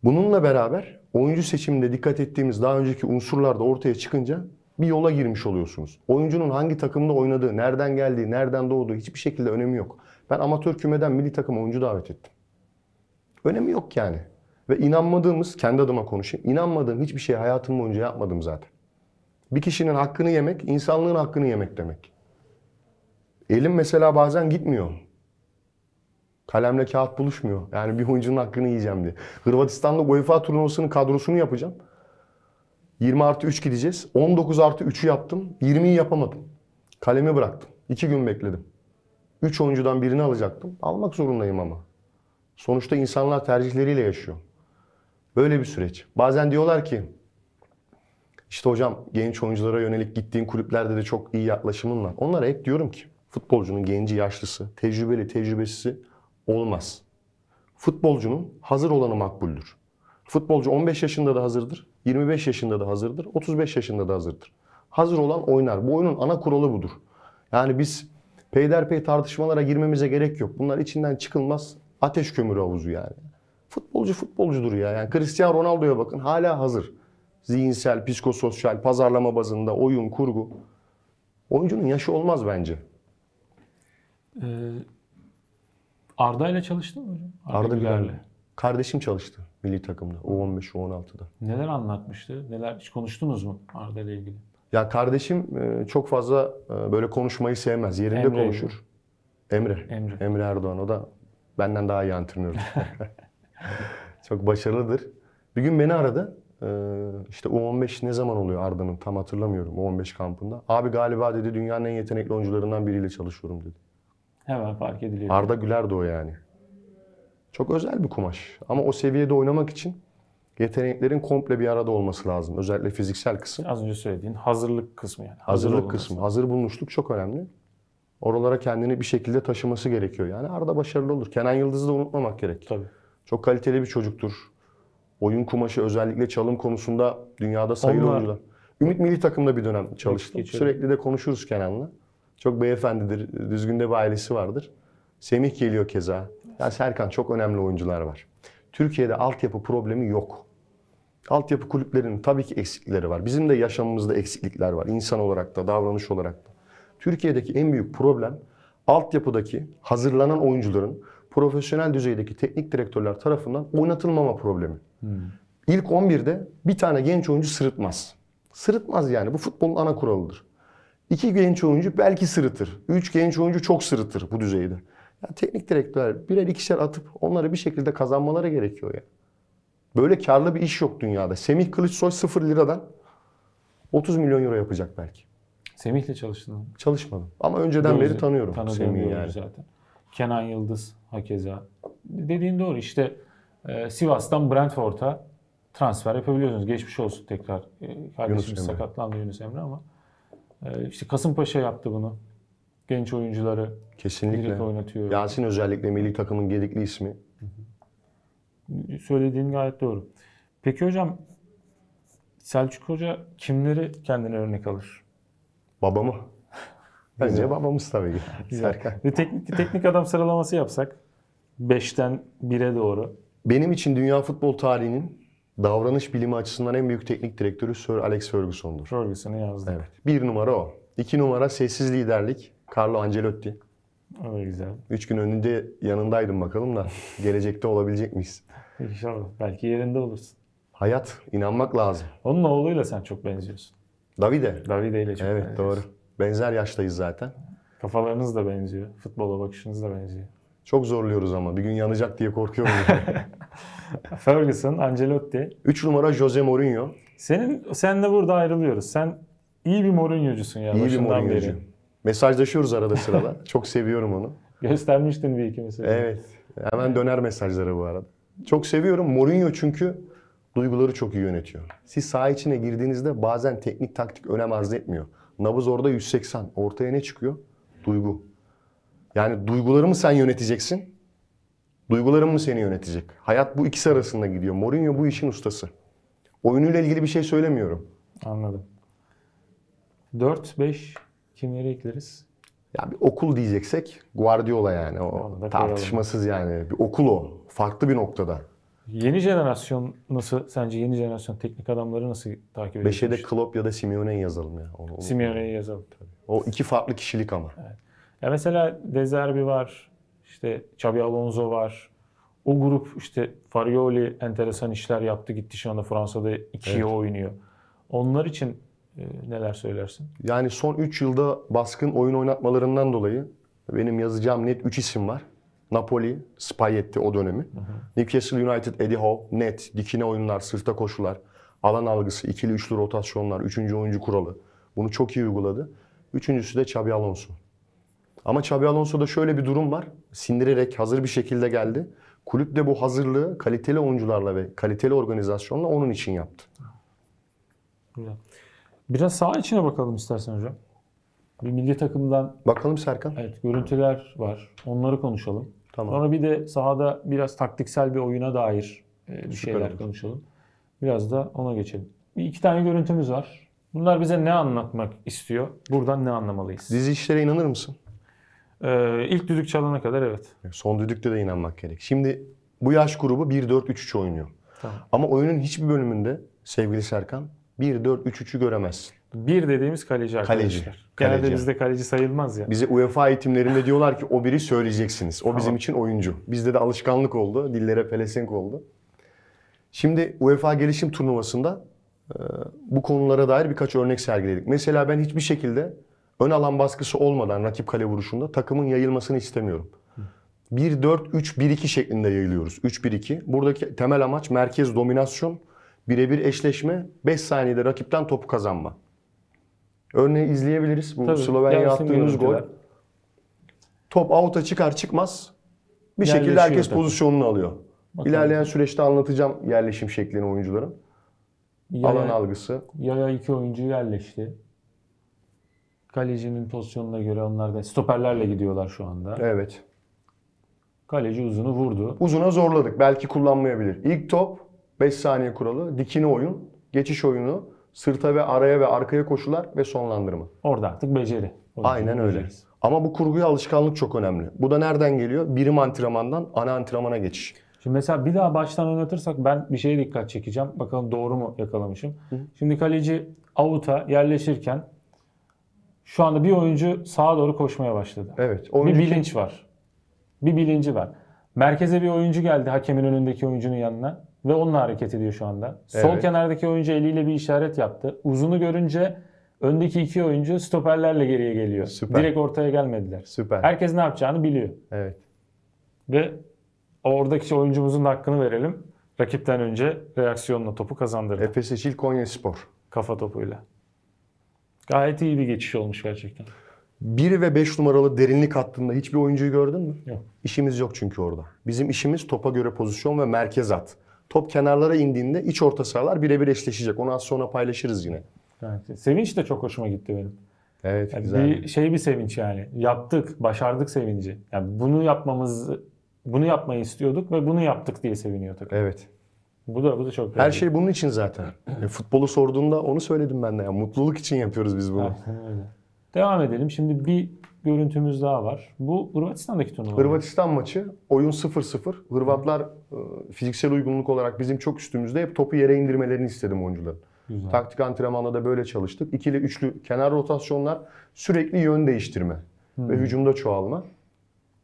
Bununla beraber oyuncu seçiminde dikkat ettiğimiz daha önceki unsurlarda ortaya çıkınca bir yola girmiş oluyorsunuz. Oyuncunun hangi takımda oynadığı, nereden geldiği, nereden doğduğu hiçbir şekilde önemi yok. Ben amatör kümeden milli takım oyuncu davet ettim. Önemi yok yani. Ve inanmadığımız, kendi adıma konuşayım, inanmadığım hiçbir şey hayatım boyunca yapmadım zaten. Bir kişinin hakkını yemek, insanlığın hakkını yemek demek. Elim mesela bazen gitmiyor. Kalemle kağıt buluşmuyor. Yani bir oyuncunun hakkını yiyeceğim diye. Hırvatistan'da UEFA turnuvasının kadrosunu yapacağım. 20 artı 3 gideceğiz. 19 artı 3'ü yaptım. 20'yi yapamadım. Kalemi bıraktım. 2 gün bekledim. 3 oyuncudan birini alacaktım. Almak zorundayım ama. Sonuçta insanlar tercihleriyle yaşıyor. Böyle bir süreç. Bazen diyorlar ki işte hocam genç oyunculara yönelik gittiğin kulüplerde de çok iyi yaklaşımın var. Onlara hep diyorum ki futbolcunun genci, yaşlısı, tecrübeli, tecrübesizsi Olmaz. Futbolcunun hazır olanı makbuldür. Futbolcu 15 yaşında da hazırdır, 25 yaşında da hazırdır, 35 yaşında da hazırdır. Hazır olan oynar. Bu oyunun ana kuralı budur. Yani biz peyderpey tartışmalara girmemize gerek yok. Bunlar içinden çıkılmaz ateş kömürü havuzu yani. Futbolcu futbolcudur ya. Yani Cristiano Ronaldo'ya bakın hala hazır. Zihinsel, psikososyal, pazarlama bazında, oyun, kurgu. Oyuncunun yaşı olmaz bence. Ee, Arda ile çalıştın mı hocam? Arda Güler'le. Kardeşim çalıştı milli takımda. o 15 o 16da Neler anlatmıştı? Neler hiç konuştunuz mu Arda ile ilgili? Ya kardeşim e, çok fazla e, böyle konuşmayı sevmez. Yerinde Emre konuşur. Emre. Emre. Emre Erdoğan o da benden daha iyi antrenördür. çok başarılıdır. Bir gün beni aradı. E, işte U15 ne zaman oluyor Arda'nın tam hatırlamıyorum U15 kampında. Abi galiba dedi dünyanın en yetenekli oyuncularından biriyle çalışıyorum dedi. Hemen fark ediliyor. Arda Güler de o yani. Çok özel bir kumaş. Ama o seviyede oynamak için yeteneklerin komple bir arada olması lazım. Özellikle fiziksel kısım. Az önce söylediğin hazırlık kısmı yani. Hazır hazırlık kısmı. Lazım. Hazır bulmuşluk çok önemli. Oralara kendini bir şekilde taşıması gerekiyor. Yani Arda başarılı olur. Kenan Yıldız'ı da unutmamak gerek. Tabii. Çok kaliteli bir çocuktur. Oyun kumaşı özellikle çalım konusunda dünyada sayılı Onlar... oyuncular. Ümit Milli Takım'da bir dönem çalıştım. Sürekli de konuşuruz Kenan'la. Çok beyefendidir. Düzgün de bir ailesi vardır. Semih geliyor keza. Yani Serkan çok önemli oyuncular var. Türkiye'de altyapı problemi yok. Altyapı kulüplerinin tabii ki eksikleri var. Bizim de yaşamımızda eksiklikler var. İnsan olarak da, davranış olarak da. Türkiye'deki en büyük problem altyapıdaki hazırlanan oyuncuların profesyonel düzeydeki teknik direktörler tarafından oynatılmama problemi. Hmm. İlk 11'de bir tane genç oyuncu sırıtmaz. Sırıtmaz yani. Bu futbolun ana kuralıdır. İki genç oyuncu belki sırıtır. Üç genç oyuncu çok sırıtır bu düzeyde. Ya teknik direktörler birer ikişer atıp onları bir şekilde kazanmaları gerekiyor ya. Yani. Böyle karlı bir iş yok dünyada. Semih Kılıçsoy 0 liradan 30 milyon euro yapacak belki. Semih'le çalıştın mı? Çalışmadım. Ama önceden Gözü, beri tanıyorum Semih'i yani. zaten. Kenan Yıldız, hakeza. Dediğin doğru işte e, Sivas'tan Brentford'a transfer yapabiliyorsunuz. Geçmiş olsun tekrar. E, kardeşimiz Yunus sakatlandı Yunus Emre ama ee, işte Kasımpaşa yaptı bunu. Genç oyuncuları Kesinlikle. oynatıyor. Yasin özellikle milli takımın gedikli ismi. Söylediğin gayet doğru. Peki hocam Selçuk Hoca kimleri kendine örnek alır? Babamı. Bence babamız tabii ki. Serkan. teknik, teknik adam sıralaması yapsak 5'ten 1'e doğru. Benim için dünya futbol tarihinin davranış bilimi açısından en büyük teknik direktörü Sir Alex Ferguson'dur. Ferguson'ı yazdı. Evet. Bir numara o. İki numara sessiz liderlik Carlo Ancelotti. O güzel. Üç gün önünde yanındaydım bakalım da gelecekte olabilecek miyiz? İnşallah. Belki yerinde olursun. Hayat. inanmak lazım. Onun oğluyla sen çok benziyorsun. Davide. Davide ile çok Evet doğru. Benzer yaştayız zaten. Kafalarınız da benziyor. Futbola bakışınız da benziyor. Çok zorluyoruz ama. Bir gün yanacak diye korkuyorum. Ferguson, Ancelotti. 3 numara Jose Mourinho. Senin sen de burada ayrılıyoruz. Sen iyi bir Mourinho'cusun ya İyi bir Mourinho'cu. beri. Mesajlaşıyoruz arada sırada. Çok seviyorum onu. Göstermiştin bir iki mesajı. Evet. Hemen döner mesajları bu arada. Çok seviyorum. Mourinho çünkü duyguları çok iyi yönetiyor. Siz saha içine girdiğinizde bazen teknik taktik önem arz etmiyor. Nabız orada 180. Ortaya ne çıkıyor? Duygu. Yani duygularımı sen yöneteceksin. Duygularım mı seni yönetecek? Hayat bu ikisi arasında gidiyor. Mourinho bu işin ustası. Oyunuyla ilgili bir şey söylemiyorum. Anladım. 4 5 kimleri ekleriz? Ya bir okul diyeceksek Guardiola yani o Anladım, tartışmasız yani. Bir okul o. Farklı bir noktada. Yeni jenerasyon nasıl sence yeni jenerasyon teknik adamları nasıl takip ediyor? Beşe de Klopp ya da Simeone'yi yazalım ya. Onu, Simeone'yi yazalım. Tabii. O iki farklı kişilik ama. Evet. Ya mesela Dezerbi var, işte Xabi Alonso var. O grup işte Farioli enteresan işler yaptı gitti şu anda Fransa'da 2'ye evet. oynuyor. Onlar için e, neler söylersin? Yani son 3 yılda baskın oyun oynatmalarından dolayı benim yazacağım net 3 isim var. Napoli, Spalletti o dönemi. Hı hı. Newcastle United, Eddie Howe, net, dikine oyunlar, sırta koşular, alan algısı, ikili üçlü rotasyonlar, üçüncü oyuncu kuralı. Bunu çok iyi uyguladı. Üçüncüsü de Xabi Alonso. Ama Xabi Alonso'da şöyle bir durum var. Sindirerek hazır bir şekilde geldi. Kulüp de bu hazırlığı kaliteli oyuncularla ve kaliteli organizasyonla onun için yaptı. Güzel. Biraz sağ içine bakalım istersen hocam. Bir milli takımdan bakalım Serkan. Evet, görüntüler var. Onları konuşalım. Tamam. Sonra bir de sahada biraz taktiksel bir oyuna dair e, bir şeyler Süper konuşalım. Biraz da ona geçelim. Bir iki tane görüntümüz var. Bunlar bize ne anlatmak istiyor? Buradan ne anlamalıyız? Dizi işlere inanır mısın? Ee, ilk düdük çalana kadar evet. Son düdükte de inanmak gerek. Şimdi bu yaş grubu 1-4-3-3 oynuyor. Tamam. Ama oyunun hiçbir bölümünde sevgili Serkan 1-4-3-3'ü göremezsin. 1 dediğimiz kaleci arkadaşlar. Kaleci. Genelde bizde kaleci sayılmaz ya. Bize UEFA eğitimlerinde diyorlar ki o biri söyleyeceksiniz. O tamam. bizim için oyuncu. Bizde de alışkanlık oldu. Dillere pelesenk oldu. Şimdi UEFA gelişim turnuvasında e, bu konulara dair birkaç örnek sergiledik. Mesela ben hiçbir şekilde ön alan baskısı olmadan rakip kale vuruşunda takımın yayılmasını istemiyorum. 1-4-3-1-2 şeklinde yayılıyoruz. 3-1-2. Buradaki temel amaç merkez dominasyon, birebir eşleşme, 5 saniyede rakipten topu kazanma. Örneği izleyebiliriz. Bu Tabii, Slovenya attığımız gol. Top avuta çıkar çıkmaz bir şekilde herkes tabii. pozisyonunu alıyor. Bakalım. İlerleyen süreçte anlatacağım yerleşim şeklini oyuncuların. Yaya, Alan algısı. Yaya iki oyuncu yerleşti. Kalecinin pozisyonuna göre onlar da stoperlerle gidiyorlar şu anda. Evet. Kaleci uzunu vurdu. Uzuna zorladık. Belki kullanmayabilir. İlk top 5 saniye kuralı. Dikini oyun. Geçiş oyunu. Sırta ve araya ve arkaya koşular ve sonlandırma. Orada artık beceri. Orada Aynen öyle. Beceririz. Ama bu kurguya alışkanlık çok önemli. Bu da nereden geliyor? Birim antrenmandan ana antrenmana geçiş. Şimdi mesela bir daha baştan oynatırsak ben bir şeye dikkat çekeceğim. Bakalım doğru mu yakalamışım. Hı. Şimdi kaleci avuta yerleşirken şu anda bir oyuncu sağa doğru koşmaya başladı. Evet. Bir bilinç kim? var. Bir bilinci var. Merkeze bir oyuncu geldi hakemin önündeki oyuncunun yanına ve onunla hareket ediyor şu anda. Evet. Sol kenardaki oyuncu eliyle bir işaret yaptı. Uzunu görünce öndeki iki oyuncu stoperlerle geriye geliyor. Süper. Direkt ortaya gelmediler. Süper. Herkes ne yapacağını biliyor. Evet. Ve oradaki oyuncumuzun da hakkını verelim. Rakipten önce reaksiyonla topu kazandırdı. Efes Eşil Konya Spor. Kafa topuyla. Gayet iyi bir geçiş olmuş gerçekten. 1 ve 5 numaralı derinlik hattında hiçbir oyuncuyu gördün mü? Yok. İşimiz yok çünkü orada. Bizim işimiz topa göre pozisyon ve merkez at. Top kenarlara indiğinde iç orta sahalar birebir eşleşecek. Onu az sonra paylaşırız yine. Evet. Sevinç de çok hoşuma gitti benim. Evet, yani güzel. Bir şey bir sevinç yani. Yaptık, başardık sevinci. Yani bunu yapmamız bunu yapmayı istiyorduk ve bunu yaptık diye seviniyor takım. Evet. Bu da bu da çok önemli. Her şey bunun için zaten. e, futbolu sorduğunda onu söyledim ben de. Yani mutluluk için yapıyoruz biz bunu. Devam edelim. Şimdi bir görüntümüz daha var. Bu Hırvatistan'daki turnuva. Hırvatistan maçı oyun 0-0. Hırvatlar e, fiziksel uygunluk olarak bizim çok üstümüzde. Hep topu yere indirmelerini istedim oyuncuların. Güzel. Taktik antrenmanda da böyle çalıştık. İkili üçlü kenar rotasyonlar, sürekli yön değiştirme ve hmm. hücumda çoğalma.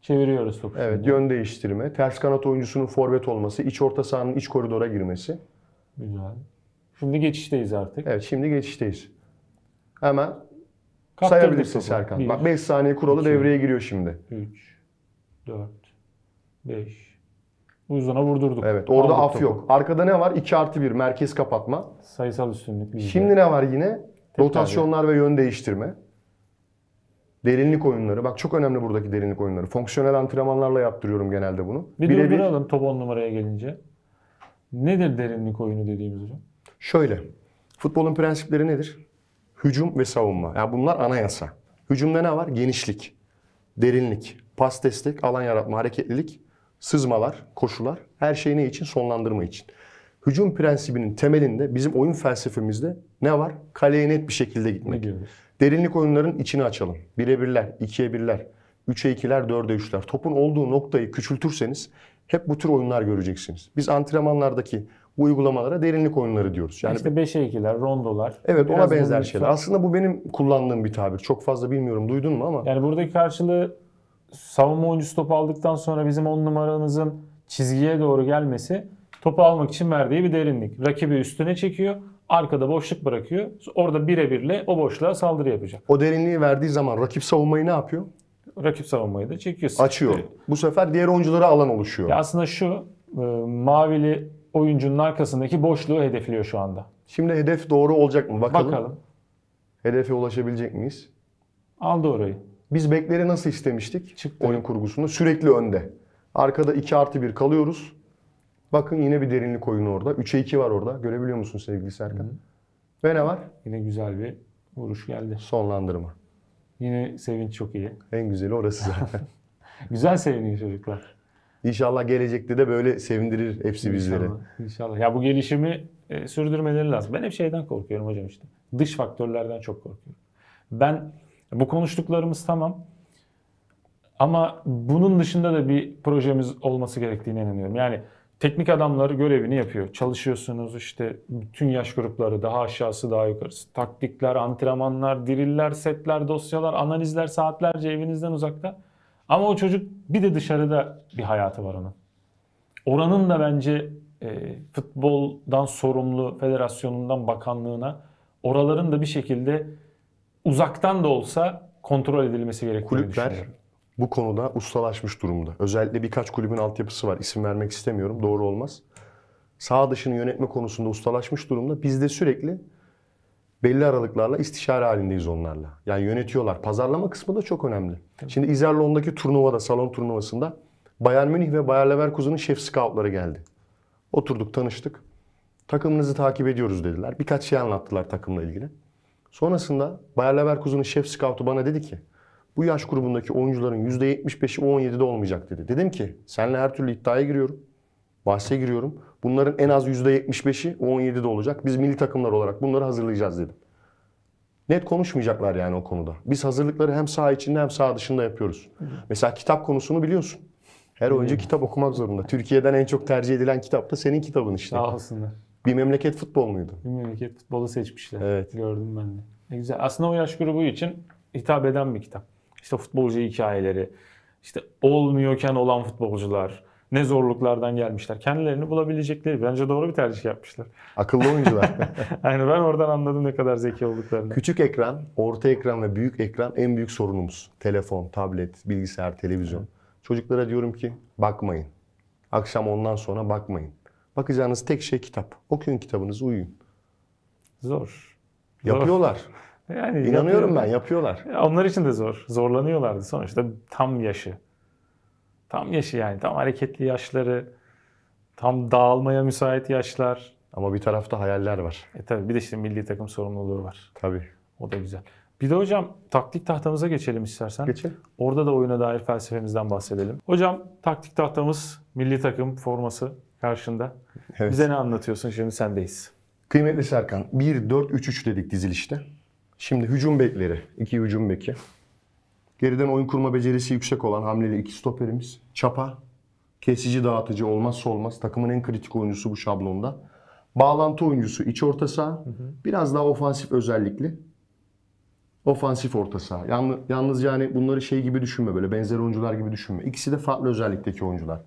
Çeviriyoruz topu. Evet, yön değiştirme, ters kanat oyuncusunun forvet olması, iç orta sahanın iç koridora girmesi. Güzel. Şimdi geçişteyiz artık. Evet, şimdi geçişteyiz. Hemen Kaptırdık sayabilirsin topu. Serkan. Bir, Bak 5 saniye kuralı iki, devreye giriyor şimdi. 3 4 5 Uzuna vurdurduk. Evet orada Aldık af topu. yok. Arkada ne var? 2 artı 1 merkez kapatma. Sayısal üstünlük. Şimdi ne var yine? Tekrar Rotasyonlar ve yön değiştirme. Derinlik oyunları. Bak çok önemli buradaki derinlik oyunları. Fonksiyonel antrenmanlarla yaptırıyorum genelde bunu. Bir Bire durduralım top 10 numaraya gelince. Nedir derinlik oyunu dediğimiz hocam? Şöyle. Futbolun prensipleri nedir? Hücum ve savunma. Yani bunlar anayasa. Hücumda ne var? Genişlik, derinlik, pas destek, alan yaratma, hareketlilik, sızmalar, koşular. Her şey ne için? Sonlandırma için. Hücum prensibinin temelinde bizim oyun felsefemizde ne var? Kaleye net bir şekilde gitmek. Derinlik oyunların içini açalım. Bire birler, ikiye birler, üçe ikiler, dörde üçler. Topun olduğu noktayı küçültürseniz hep bu tür oyunlar göreceksiniz. Biz antrenmanlardaki bu uygulamalara derinlik oyunları diyoruz. Yani işte 5'e 2'ler, rondolar. Evet ona benzer şeyler. Çok... Aslında bu benim kullandığım bir tabir. Çok fazla bilmiyorum duydun mu ama. Yani buradaki karşılığı savunma oyuncusu topu aldıktan sonra bizim on numaranızın çizgiye doğru gelmesi topu almak için verdiği bir derinlik. Rakibi üstüne çekiyor arkada boşluk bırakıyor. Orada birebirle o boşluğa saldırı yapacak. O derinliği verdiği zaman rakip savunmayı ne yapıyor? Rakip savunmayı da çekiyor. Açıyor. Bu sefer diğer oyunculara alan oluşuyor. Ya aslında şu e, mavili oyuncunun arkasındaki boşluğu hedefliyor şu anda. Şimdi hedef doğru olacak mı? Bakalım. Bakalım. Hedefe ulaşabilecek miyiz? Aldı orayı. Biz bekleri nasıl istemiştik? Çıktı. Oyun kurgusunda sürekli önde. Arkada 2 artı 1 kalıyoruz. Bakın yine bir derinlik oyunu orada. 3'e 2 var orada. Görebiliyor musun sevgili Serkan? Hı. Ve ne var? Yine güzel bir vuruş geldi. Sonlandırma. Yine sevinç çok iyi. En güzeli orası zaten. güzel seviniyor çocuklar. İnşallah gelecekte de böyle sevindirir hepsi bizleri. İnşallah. İnşallah. Ya bu gelişimi e, sürdürmeleri lazım. Ben hep şeyden korkuyorum hocam işte. Dış faktörlerden çok korkuyorum. Ben bu konuştuklarımız tamam. Ama bunun dışında da bir projemiz olması gerektiğine inanıyorum. Yani teknik adamları görevini yapıyor. Çalışıyorsunuz işte bütün yaş grupları daha aşağısı daha yukarısı. Taktikler, antrenmanlar, diriller, setler, dosyalar, analizler saatlerce evinizden uzakta. Ama o çocuk bir de dışarıda bir hayatı var onun. Oranın da bence e, futboldan sorumlu federasyonundan bakanlığına oraların da bir şekilde uzaktan da olsa kontrol edilmesi gerektiğini Kulüpler, düşünüyorum bu konuda ustalaşmış durumda. Özellikle birkaç kulübün altyapısı var. İsim vermek istemiyorum. Doğru olmaz. Sağ dışını yönetme konusunda ustalaşmış durumda. Biz de sürekli belli aralıklarla istişare halindeyiz onlarla. Yani yönetiyorlar. Pazarlama kısmı da çok önemli. Evet. Şimdi İzerlon'daki turnuvada, salon turnuvasında Bayern Münih ve Bayer Leverkusen'ın şef scoutları geldi. Oturduk, tanıştık. Takımınızı takip ediyoruz dediler. Birkaç şey anlattılar takımla ilgili. Sonrasında Bayer Leverkusen'ın şef scoutu bana dedi ki bu yaş grubundaki oyuncuların %75'i U17'de olmayacak dedi. Dedim ki senle her türlü iddiaya giriyorum. Bahse giriyorum. Bunların en az %75'i U17'de olacak. Biz milli takımlar olarak bunları hazırlayacağız dedim. Net konuşmayacaklar yani o konuda. Biz hazırlıkları hem saha içinde hem saha dışında yapıyoruz. Hı. Mesela kitap konusunu biliyorsun. Her oyuncu kitap okumak zorunda. Türkiye'den en çok tercih edilen kitap da senin kitabın işte. Sağ olsunlar. Bir memleket futbol muydu? Bir memleket futbolu seçmişler. Evet. Gördüm ben de. Ne güzel. Aslında o yaş grubu için hitap eden bir kitap işte futbolcu hikayeleri, işte olmuyorken olan futbolcular, ne zorluklardan gelmişler. Kendilerini bulabilecekleri bence doğru bir tercih yapmışlar. Akıllı oyuncular. yani ben oradan anladım ne kadar zeki olduklarını. Küçük ekran, orta ekran ve büyük ekran en büyük sorunumuz. Telefon, tablet, bilgisayar, televizyon. Evet. Çocuklara diyorum ki bakmayın. Akşam ondan sonra bakmayın. Bakacağınız tek şey kitap. Okuyun kitabınızı, uyuyun. Zor. Yapıyorlar. Zor. Yani İnanıyorum ben yapıyorlar. Onlar için de zor. Zorlanıyorlardı sonuçta tam yaşı. Tam yaşı yani tam hareketli yaşları, tam dağılmaya müsait yaşlar. Ama bir tarafta hayaller var. E tabi bir de işte milli takım sorumluluğu var. Tabii. O da güzel. Bir de hocam taktik tahtamıza geçelim istersen. Geçelim. Orada da oyuna dair felsefemizden bahsedelim. Hocam taktik tahtamız milli takım forması karşında. Evet. Bize ne anlatıyorsun şimdi sendeyiz. Kıymetli Serkan 1-4-3-3 dedik dizilişte. Şimdi hücum bekleri. iki hücum beki. Geriden oyun kurma becerisi yüksek olan hamleli iki stoperimiz. Çapa, kesici dağıtıcı olmazsa olmaz. Takımın en kritik oyuncusu bu şablonda. Bağlantı oyuncusu iç orta saha. Biraz daha ofansif özellikli. Ofansif orta saha. Yalnız, yalnız yani bunları şey gibi düşünme böyle benzer oyuncular gibi düşünme. İkisi de farklı özellikteki oyuncular.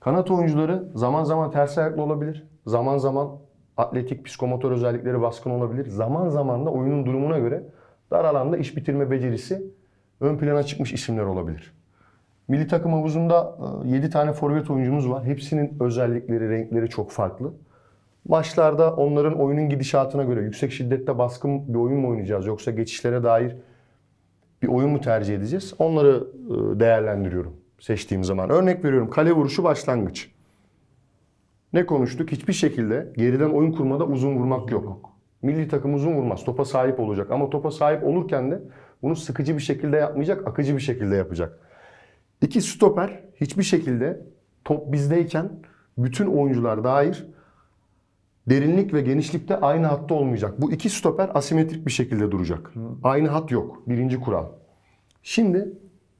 Kanat oyuncuları zaman zaman ters ayaklı olabilir. Zaman zaman atletik, psikomotor özellikleri baskın olabilir. Zaman zaman da oyunun durumuna göre dar alanda iş bitirme becerisi ön plana çıkmış isimler olabilir. Milli takım havuzunda 7 e, tane forvet oyuncumuz var. Hepsinin özellikleri, renkleri çok farklı. Maçlarda onların oyunun gidişatına göre yüksek şiddette baskın bir oyun mu oynayacağız yoksa geçişlere dair bir oyun mu tercih edeceğiz? Onları e, değerlendiriyorum seçtiğim zaman. Örnek veriyorum kale vuruşu başlangıç. Ne konuştuk? Hiçbir şekilde geriden oyun kurmada uzun vurmak yok. Milli takım uzun vurmaz. Topa sahip olacak. Ama topa sahip olurken de bunu sıkıcı bir şekilde yapmayacak, akıcı bir şekilde yapacak. İki stoper hiçbir şekilde top bizdeyken bütün oyuncular dair derinlik ve genişlikte aynı hatta olmayacak. Bu iki stoper asimetrik bir şekilde duracak. Hı. Aynı hat yok. Birinci kural. Şimdi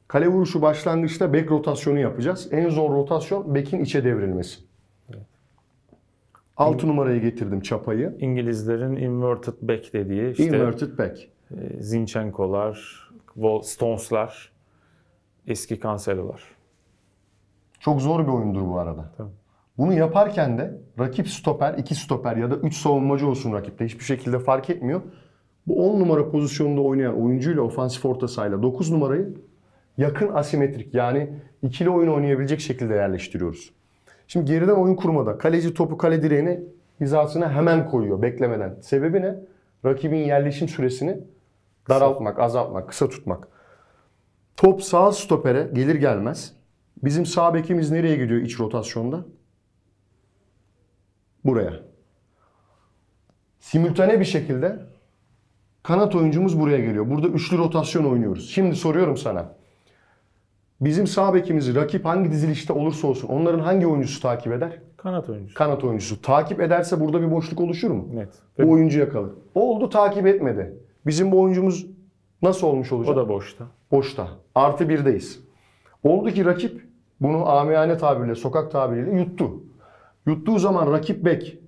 kale vuruşu başlangıçta bek rotasyonu yapacağız. En zor rotasyon bekin içe devrilmesi. 6 numaraya getirdim çapayı. İngilizlerin inverted back dediği işte inverted back. E, Zinchenko'lar, Stones'lar, eski Cancelo'lar. Çok zor bir oyundur bu arada. Tabii. Bunu yaparken de rakip stoper, iki stoper ya da üç savunmacı olsun rakipte hiçbir şekilde fark etmiyor. Bu 10 numara pozisyonunda oynayan oyuncuyla ofansif orta sahayla 9 numarayı yakın asimetrik yani ikili oyun oynayabilecek şekilde yerleştiriyoruz. Şimdi geriden oyun kurmada kaleci topu kale direğini hizasına hemen koyuyor beklemeden. Sebebi ne? Rakibin yerleşim süresini daraltmak, azaltmak, kısa tutmak. Top sağ stopere gelir gelmez. Bizim sağ bekimiz nereye gidiyor iç rotasyonda? Buraya. Simültane bir şekilde kanat oyuncumuz buraya geliyor. Burada üçlü rotasyon oynuyoruz. Şimdi soruyorum sana. Bizim sağ bekimizi rakip hangi dizilişte olursa olsun onların hangi oyuncusu takip eder? Kanat oyuncusu. Kanat oyuncusu. Takip ederse burada bir boşluk oluşur mu? Evet. Bu oyuncuya kalır. Oldu takip etmedi. Bizim bu oyuncumuz nasıl olmuş olacak? O da boşta. Boşta. Artı birdeyiz. Oldu ki rakip bunu amiyane tabirle, sokak tabiriyle yuttu. Yuttuğu zaman rakip bek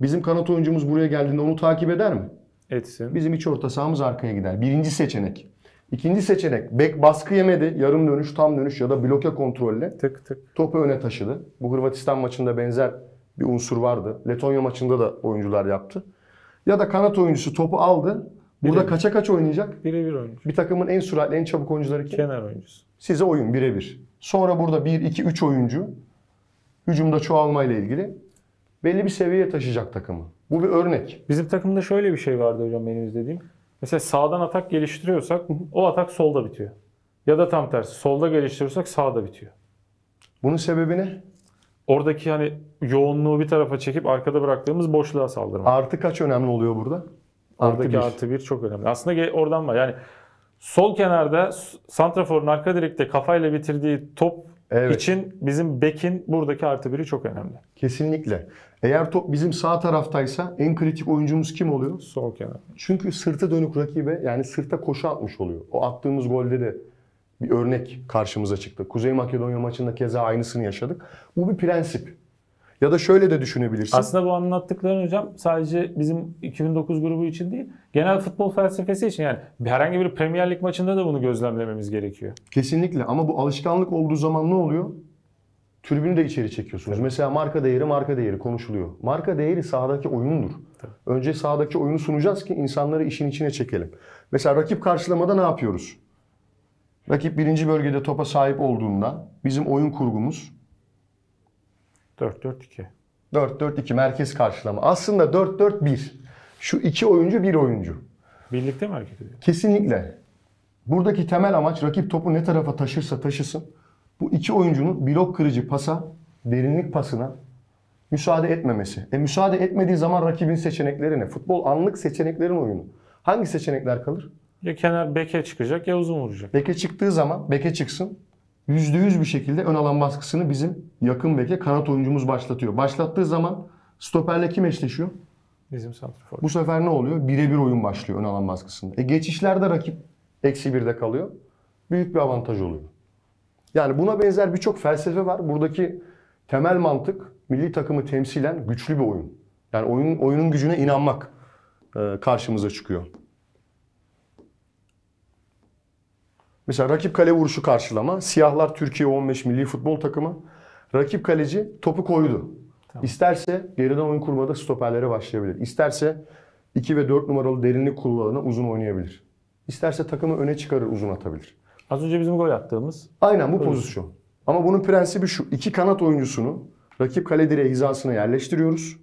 bizim kanat oyuncumuz buraya geldiğinde onu takip eder mi? Etsin. Bizim iç orta sahamız arkaya gider. Birinci seçenek. İkinci seçenek bek baskı yemedi. Yarım dönüş, tam dönüş ya da bloke kontrolle tık tık topu öne taşıdı. Bu Hırvatistan maçında benzer bir unsur vardı. Letonya maçında da oyuncular yaptı. Ya da kanat oyuncusu topu aldı. Burada bire kaça kaç oynayacak? Birebir oyuncu. Bir takımın en süratli, en çabuk oyuncuları kim? Kenar oyuncusu. Size oyun birebir. Sonra burada 1 2 3 oyuncu hücumda çoğalma ile ilgili belli bir seviyeye taşıyacak takımı. Bu bir örnek. Bizim takımda şöyle bir şey vardı hocam benim izlediğim. Mesela sağdan atak geliştiriyorsak o atak solda bitiyor. Ya da tam tersi solda geliştiriyorsak sağda bitiyor. Bunun sebebi ne? Oradaki hani yoğunluğu bir tarafa çekip arkada bıraktığımız boşluğa saldırmak. Artı kaç önemli oluyor burada? Artı Oradaki bir. artı bir çok önemli. Aslında oradan var. Yani sol kenarda Santrafor'un arka direkte kafayla bitirdiği top evet. için bizim bekin buradaki artı biri çok önemli. Kesinlikle. Eğer top bizim sağ taraftaysa en kritik oyuncumuz kim oluyor? Sol kenar. Çünkü sırtı dönük rakibe yani sırta koşu atmış oluyor. O attığımız golde de bir örnek karşımıza çıktı. Kuzey Makedonya maçında keza aynısını yaşadık. Bu bir prensip. Ya da şöyle de düşünebilirsin. Aslında bu anlattıkların hocam sadece bizim 2009 grubu için değil, genel futbol felsefesi için yani herhangi bir Premier Lig maçında da bunu gözlemlememiz gerekiyor. Kesinlikle ama bu alışkanlık olduğu zaman ne oluyor? Tribünü de içeri çekiyorsunuz. Tabii. Mesela marka değeri marka değeri konuşuluyor. Marka değeri sahadaki oyundur. Tabii. Önce sahadaki oyunu sunacağız ki insanları işin içine çekelim. Mesela rakip karşılamada ne yapıyoruz? Rakip birinci bölgede topa sahip olduğunda bizim oyun kurgumuz 4-4-2. 4-4-2 merkez karşılama. Aslında 4-4-1. Şu iki oyuncu bir oyuncu. Birlikte mi hareket ediyor? Kesinlikle. Buradaki temel amaç rakip topu ne tarafa taşırsa taşısın. Bu iki oyuncunun blok kırıcı pasa, derinlik pasına müsaade etmemesi. E müsaade etmediği zaman rakibin seçenekleri ne? Futbol anlık seçeneklerin oyunu. Hangi seçenekler kalır? Ya kenar beke çıkacak ya uzun vuracak. Beke çıktığı zaman beke çıksın. %100 bir şekilde ön alan baskısını bizim yakın beke kanat oyuncumuz başlatıyor. Başlattığı zaman stoperle kim eşleşiyor? Bizim santrafor. Bu sefer ne oluyor? Birebir oyun başlıyor ön alan baskısında. E geçişlerde rakip eksi birde kalıyor. Büyük bir avantaj oluyor. Yani buna benzer birçok felsefe var. Buradaki temel mantık milli takımı temsilen güçlü bir oyun. Yani oyun, oyunun gücüne inanmak e, karşımıza çıkıyor. Mesela rakip kale vuruşu karşılama. Siyahlar Türkiye 15 milli futbol takımı. Rakip kaleci topu koydu. Tamam. İsterse geriden oyun kurmada stoperlere başlayabilir. İsterse 2 ve 4 numaralı derinlik kullanana uzun oynayabilir. İsterse takımı öne çıkarır uzun atabilir. Az önce bizim gol attığımız. Aynen bu pozisyon. Ama bunun prensibi şu. iki kanat oyuncusunu rakip kale direği hizasına yerleştiriyoruz.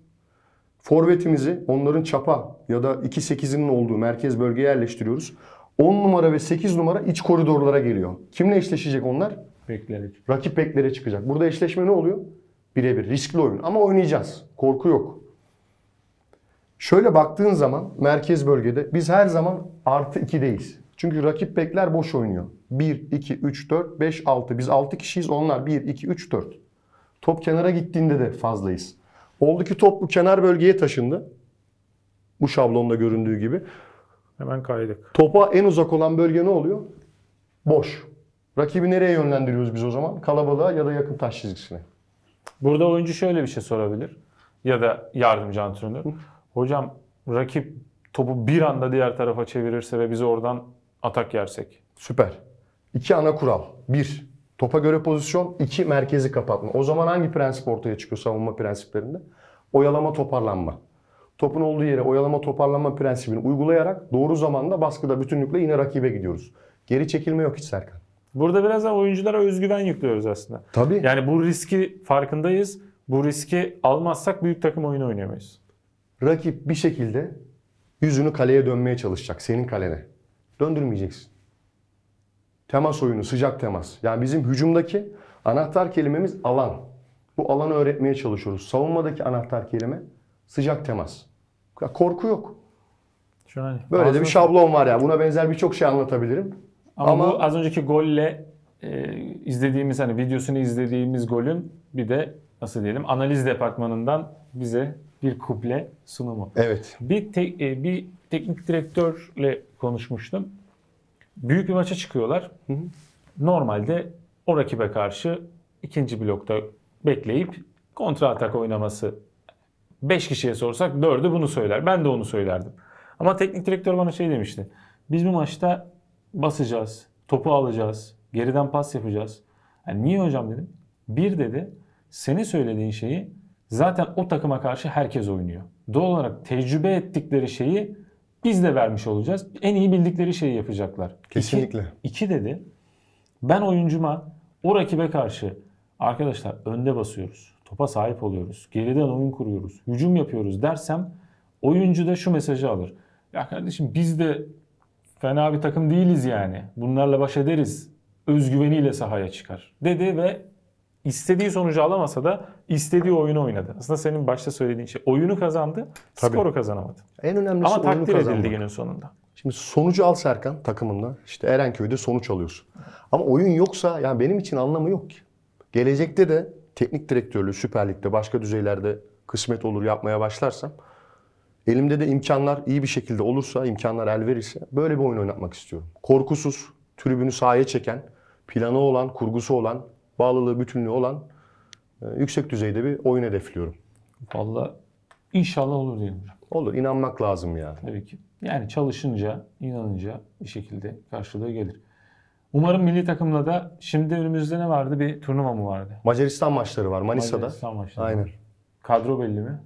Forvetimizi onların çapa ya da 2-8'inin olduğu merkez bölgeye yerleştiriyoruz. 10 numara ve 8 numara iç koridorlara geliyor. Kimle eşleşecek onlar? Beklere. Rakip beklere çıkacak. Burada eşleşme ne oluyor? Birebir riskli oyun ama oynayacağız. Korku yok. Şöyle baktığın zaman merkez bölgede biz her zaman artı 2'deyiz. Çünkü rakip bekler boş oynuyor. 1, 2, 3, 4, 5, 6. Biz 6 kişiyiz onlar 1, 2, 3, 4. Top kenara gittiğinde de fazlayız. Oldu ki top bu kenar bölgeye taşındı. Bu şablonda göründüğü gibi. Hemen kaydık. Topa en uzak olan bölge ne oluyor? Boş. Rakibi nereye yönlendiriyoruz biz o zaman? Kalabalığa ya da yakın taş çizgisine. Burada oyuncu şöyle bir şey sorabilir. Ya da yardımcı antrenör. Hocam rakip topu bir anda diğer tarafa çevirirse ve biz oradan atak yersek. Süper. İki ana kural. Bir, topa göre pozisyon. iki merkezi kapatma. O zaman hangi prensip ortaya çıkıyor savunma prensiplerinde? Oyalama, toparlanma topun olduğu yere oyalama toparlanma prensibini uygulayarak doğru zamanda baskıda bütünlükle yine rakibe gidiyoruz. Geri çekilme yok hiç Serkan. Burada biraz da oyunculara özgüven yüklüyoruz aslında. Tabii. Yani bu riski farkındayız. Bu riski almazsak büyük takım oyunu oynayamayız. Rakip bir şekilde yüzünü kaleye dönmeye çalışacak. Senin kalene. Döndürmeyeceksin. Temas oyunu, sıcak temas. Yani bizim hücumdaki anahtar kelimemiz alan. Bu alanı öğretmeye çalışıyoruz. Savunmadaki anahtar kelime Sıcak temas. Korku yok. Şahane. Böyle de bir şablon var ya. Buna benzer birçok şey anlatabilirim. Ama, Ama bu az önceki golle e, izlediğimiz hani videosunu izlediğimiz golün bir de nasıl diyelim analiz departmanından bize bir kuple sunumu. Evet. Bir te, e, bir teknik direktörle konuşmuştum. Büyük bir maça çıkıyorlar. Hı hı. Normalde o rakibe karşı ikinci blokta bekleyip kontra atak oynaması 5 kişiye sorsak 4'ü bunu söyler. Ben de onu söylerdim. Ama teknik direktör bana şey demişti. Biz bu maçta basacağız, topu alacağız, geriden pas yapacağız. Yani niye hocam dedim. Bir dedi seni söylediğin şeyi zaten o takıma karşı herkes oynuyor. Doğal olarak tecrübe ettikleri şeyi biz de vermiş olacağız. En iyi bildikleri şeyi yapacaklar. Kesinlikle. İki, iki dedi ben oyuncuma o rakibe karşı arkadaşlar önde basıyoruz topa sahip oluyoruz. Geriden oyun kuruyoruz. Hücum yapıyoruz dersem oyuncu da şu mesajı alır. Ya kardeşim biz de fena bir takım değiliz yani. Bunlarla baş ederiz. Özgüveniyle sahaya çıkar dedi ve istediği sonucu alamasa da istediği oyunu oynadı. Aslında senin başta söylediğin şey oyunu kazandı, Tabii. skoru kazanamadı. En önemlisi Ama takdir kazandı. edildi günün sonunda. Şimdi sonucu al Serkan takımında. İşte Erenköy'de sonuç alıyorsun. Ama oyun yoksa yani benim için anlamı yok ki. Gelecekte de teknik direktörlüğü Süper Lig'de başka düzeylerde kısmet olur yapmaya başlarsam elimde de imkanlar iyi bir şekilde olursa, imkanlar el verirse böyle bir oyun oynatmak istiyorum. Korkusuz, tribünü sahaya çeken, planı olan, kurgusu olan, bağlılığı, bütünlüğü olan e, yüksek düzeyde bir oyun hedefliyorum. Valla inşallah olur diyelim. Olur. inanmak lazım yani. Tabii ki. Yani çalışınca, inanınca bir şekilde karşılığı gelir. Umarım milli takımla da şimdi önümüzde ne vardı? Bir turnuva mı vardı? Macaristan maçları var Manisa'da. Macaristan maçları. Aynen. Kadro belli mi?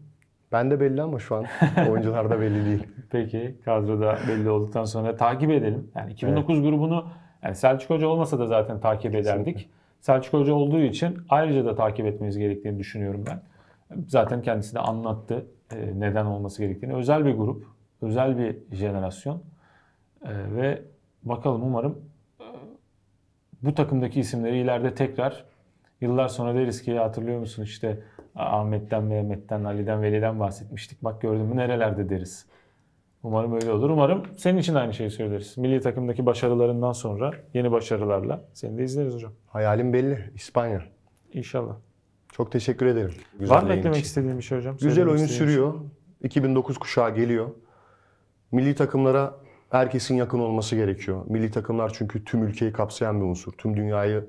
Ben de belli ama şu an oyuncular da belli değil. Peki kadro da belli olduktan sonra takip edelim. Yani 2009 evet. grubunu yani Selçuk Hoca olmasa da zaten takip ederdik. Kesinlikle. Selçuk Hoca olduğu için ayrıca da takip etmemiz gerektiğini düşünüyorum ben. Zaten kendisi de anlattı e, neden olması gerektiğini. Özel bir grup, özel bir jenerasyon e, ve bakalım umarım bu takımdaki isimleri ileride tekrar yıllar sonra deriz ki hatırlıyor musun işte Ahmet'ten, Mehmet'ten, Ali'den, Veli'den bahsetmiştik. Bak gördün mü nerelerde deriz. Umarım öyle olur. Umarım senin için aynı şeyi söyleriz. Milli takımdaki başarılarından sonra yeni başarılarla seni de izleriz hocam. Hayalim belli. İspanya. İnşallah. Çok teşekkür ederim. Güzel Var mı eklemek için. istediğin bir şey hocam? Güzel oyun sürüyor. Şey. 2009 kuşağı geliyor. Milli takımlara herkesin yakın olması gerekiyor. Milli takımlar çünkü tüm ülkeyi kapsayan bir unsur. Tüm dünyayı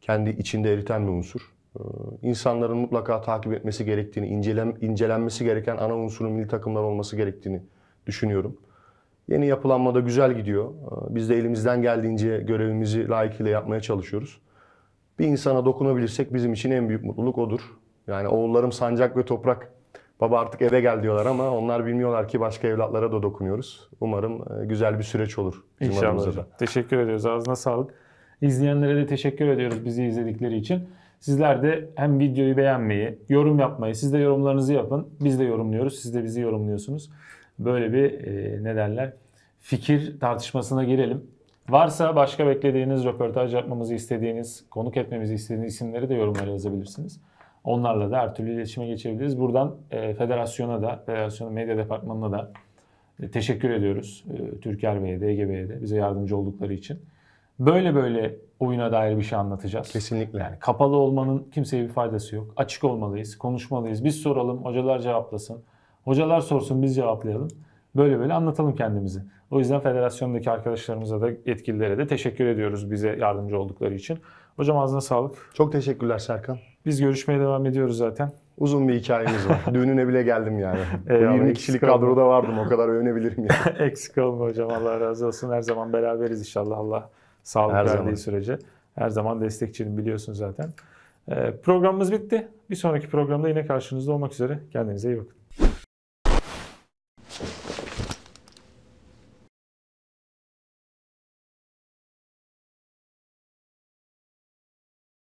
kendi içinde eriten bir unsur. Ee, insanların mutlaka takip etmesi gerektiğini, incelen, incelenmesi gereken ana unsurun milli takımlar olması gerektiğini düşünüyorum. Yeni yapılanma da güzel gidiyor. Ee, biz de elimizden geldiğince görevimizi layıkıyla yapmaya çalışıyoruz. Bir insana dokunabilirsek bizim için en büyük mutluluk odur. Yani oğullarım sancak ve toprak Baba artık eve gel diyorlar ama onlar bilmiyorlar ki başka evlatlara da dokunuyoruz. Umarım e, güzel bir süreç olur. İnşallah. Da. Teşekkür ediyoruz. Ağzına sağlık. İzleyenlere de teşekkür ediyoruz bizi izledikleri için. Sizler de hem videoyu beğenmeyi, yorum yapmayı, siz de yorumlarınızı yapın. Biz de yorumluyoruz, siz de bizi yorumluyorsunuz. Böyle bir e, ne derler fikir tartışmasına girelim. Varsa başka beklediğiniz, röportaj yapmamızı istediğiniz, konuk etmemizi istediğiniz isimleri de yorumlara yazabilirsiniz. Onlarla da her türlü iletişime geçebiliriz. Buradan e, federasyona da, federasyonun medya departmanına da e, teşekkür ediyoruz. E, Türker Bey'e de, Ege Bey'e de bize yardımcı oldukları için. Böyle böyle oyuna dair bir şey anlatacağız. Kesinlikle. Yani kapalı olmanın kimseye bir faydası yok. Açık olmalıyız, konuşmalıyız. Biz soralım, hocalar cevaplasın. Hocalar sorsun, biz cevaplayalım. Böyle böyle anlatalım kendimizi. O yüzden federasyondaki arkadaşlarımıza da yetkililere de teşekkür ediyoruz bize yardımcı oldukları için. Hocam ağzına sağlık. Çok teşekkürler Serkan. Biz görüşmeye devam ediyoruz zaten. Uzun bir hikayemiz var. Düğününe bile geldim yani. Eyvallah, 20 kişilik kalma. kadroda vardım o kadar övünebilirim yani. eksik olma hocam Allah razı olsun. Her zaman beraberiz inşallah Allah sağlık Her verdiği zaman. sürece. Her zaman destekçilim biliyorsun zaten. Ee, programımız bitti. Bir sonraki programda yine karşınızda olmak üzere. Kendinize iyi bakın.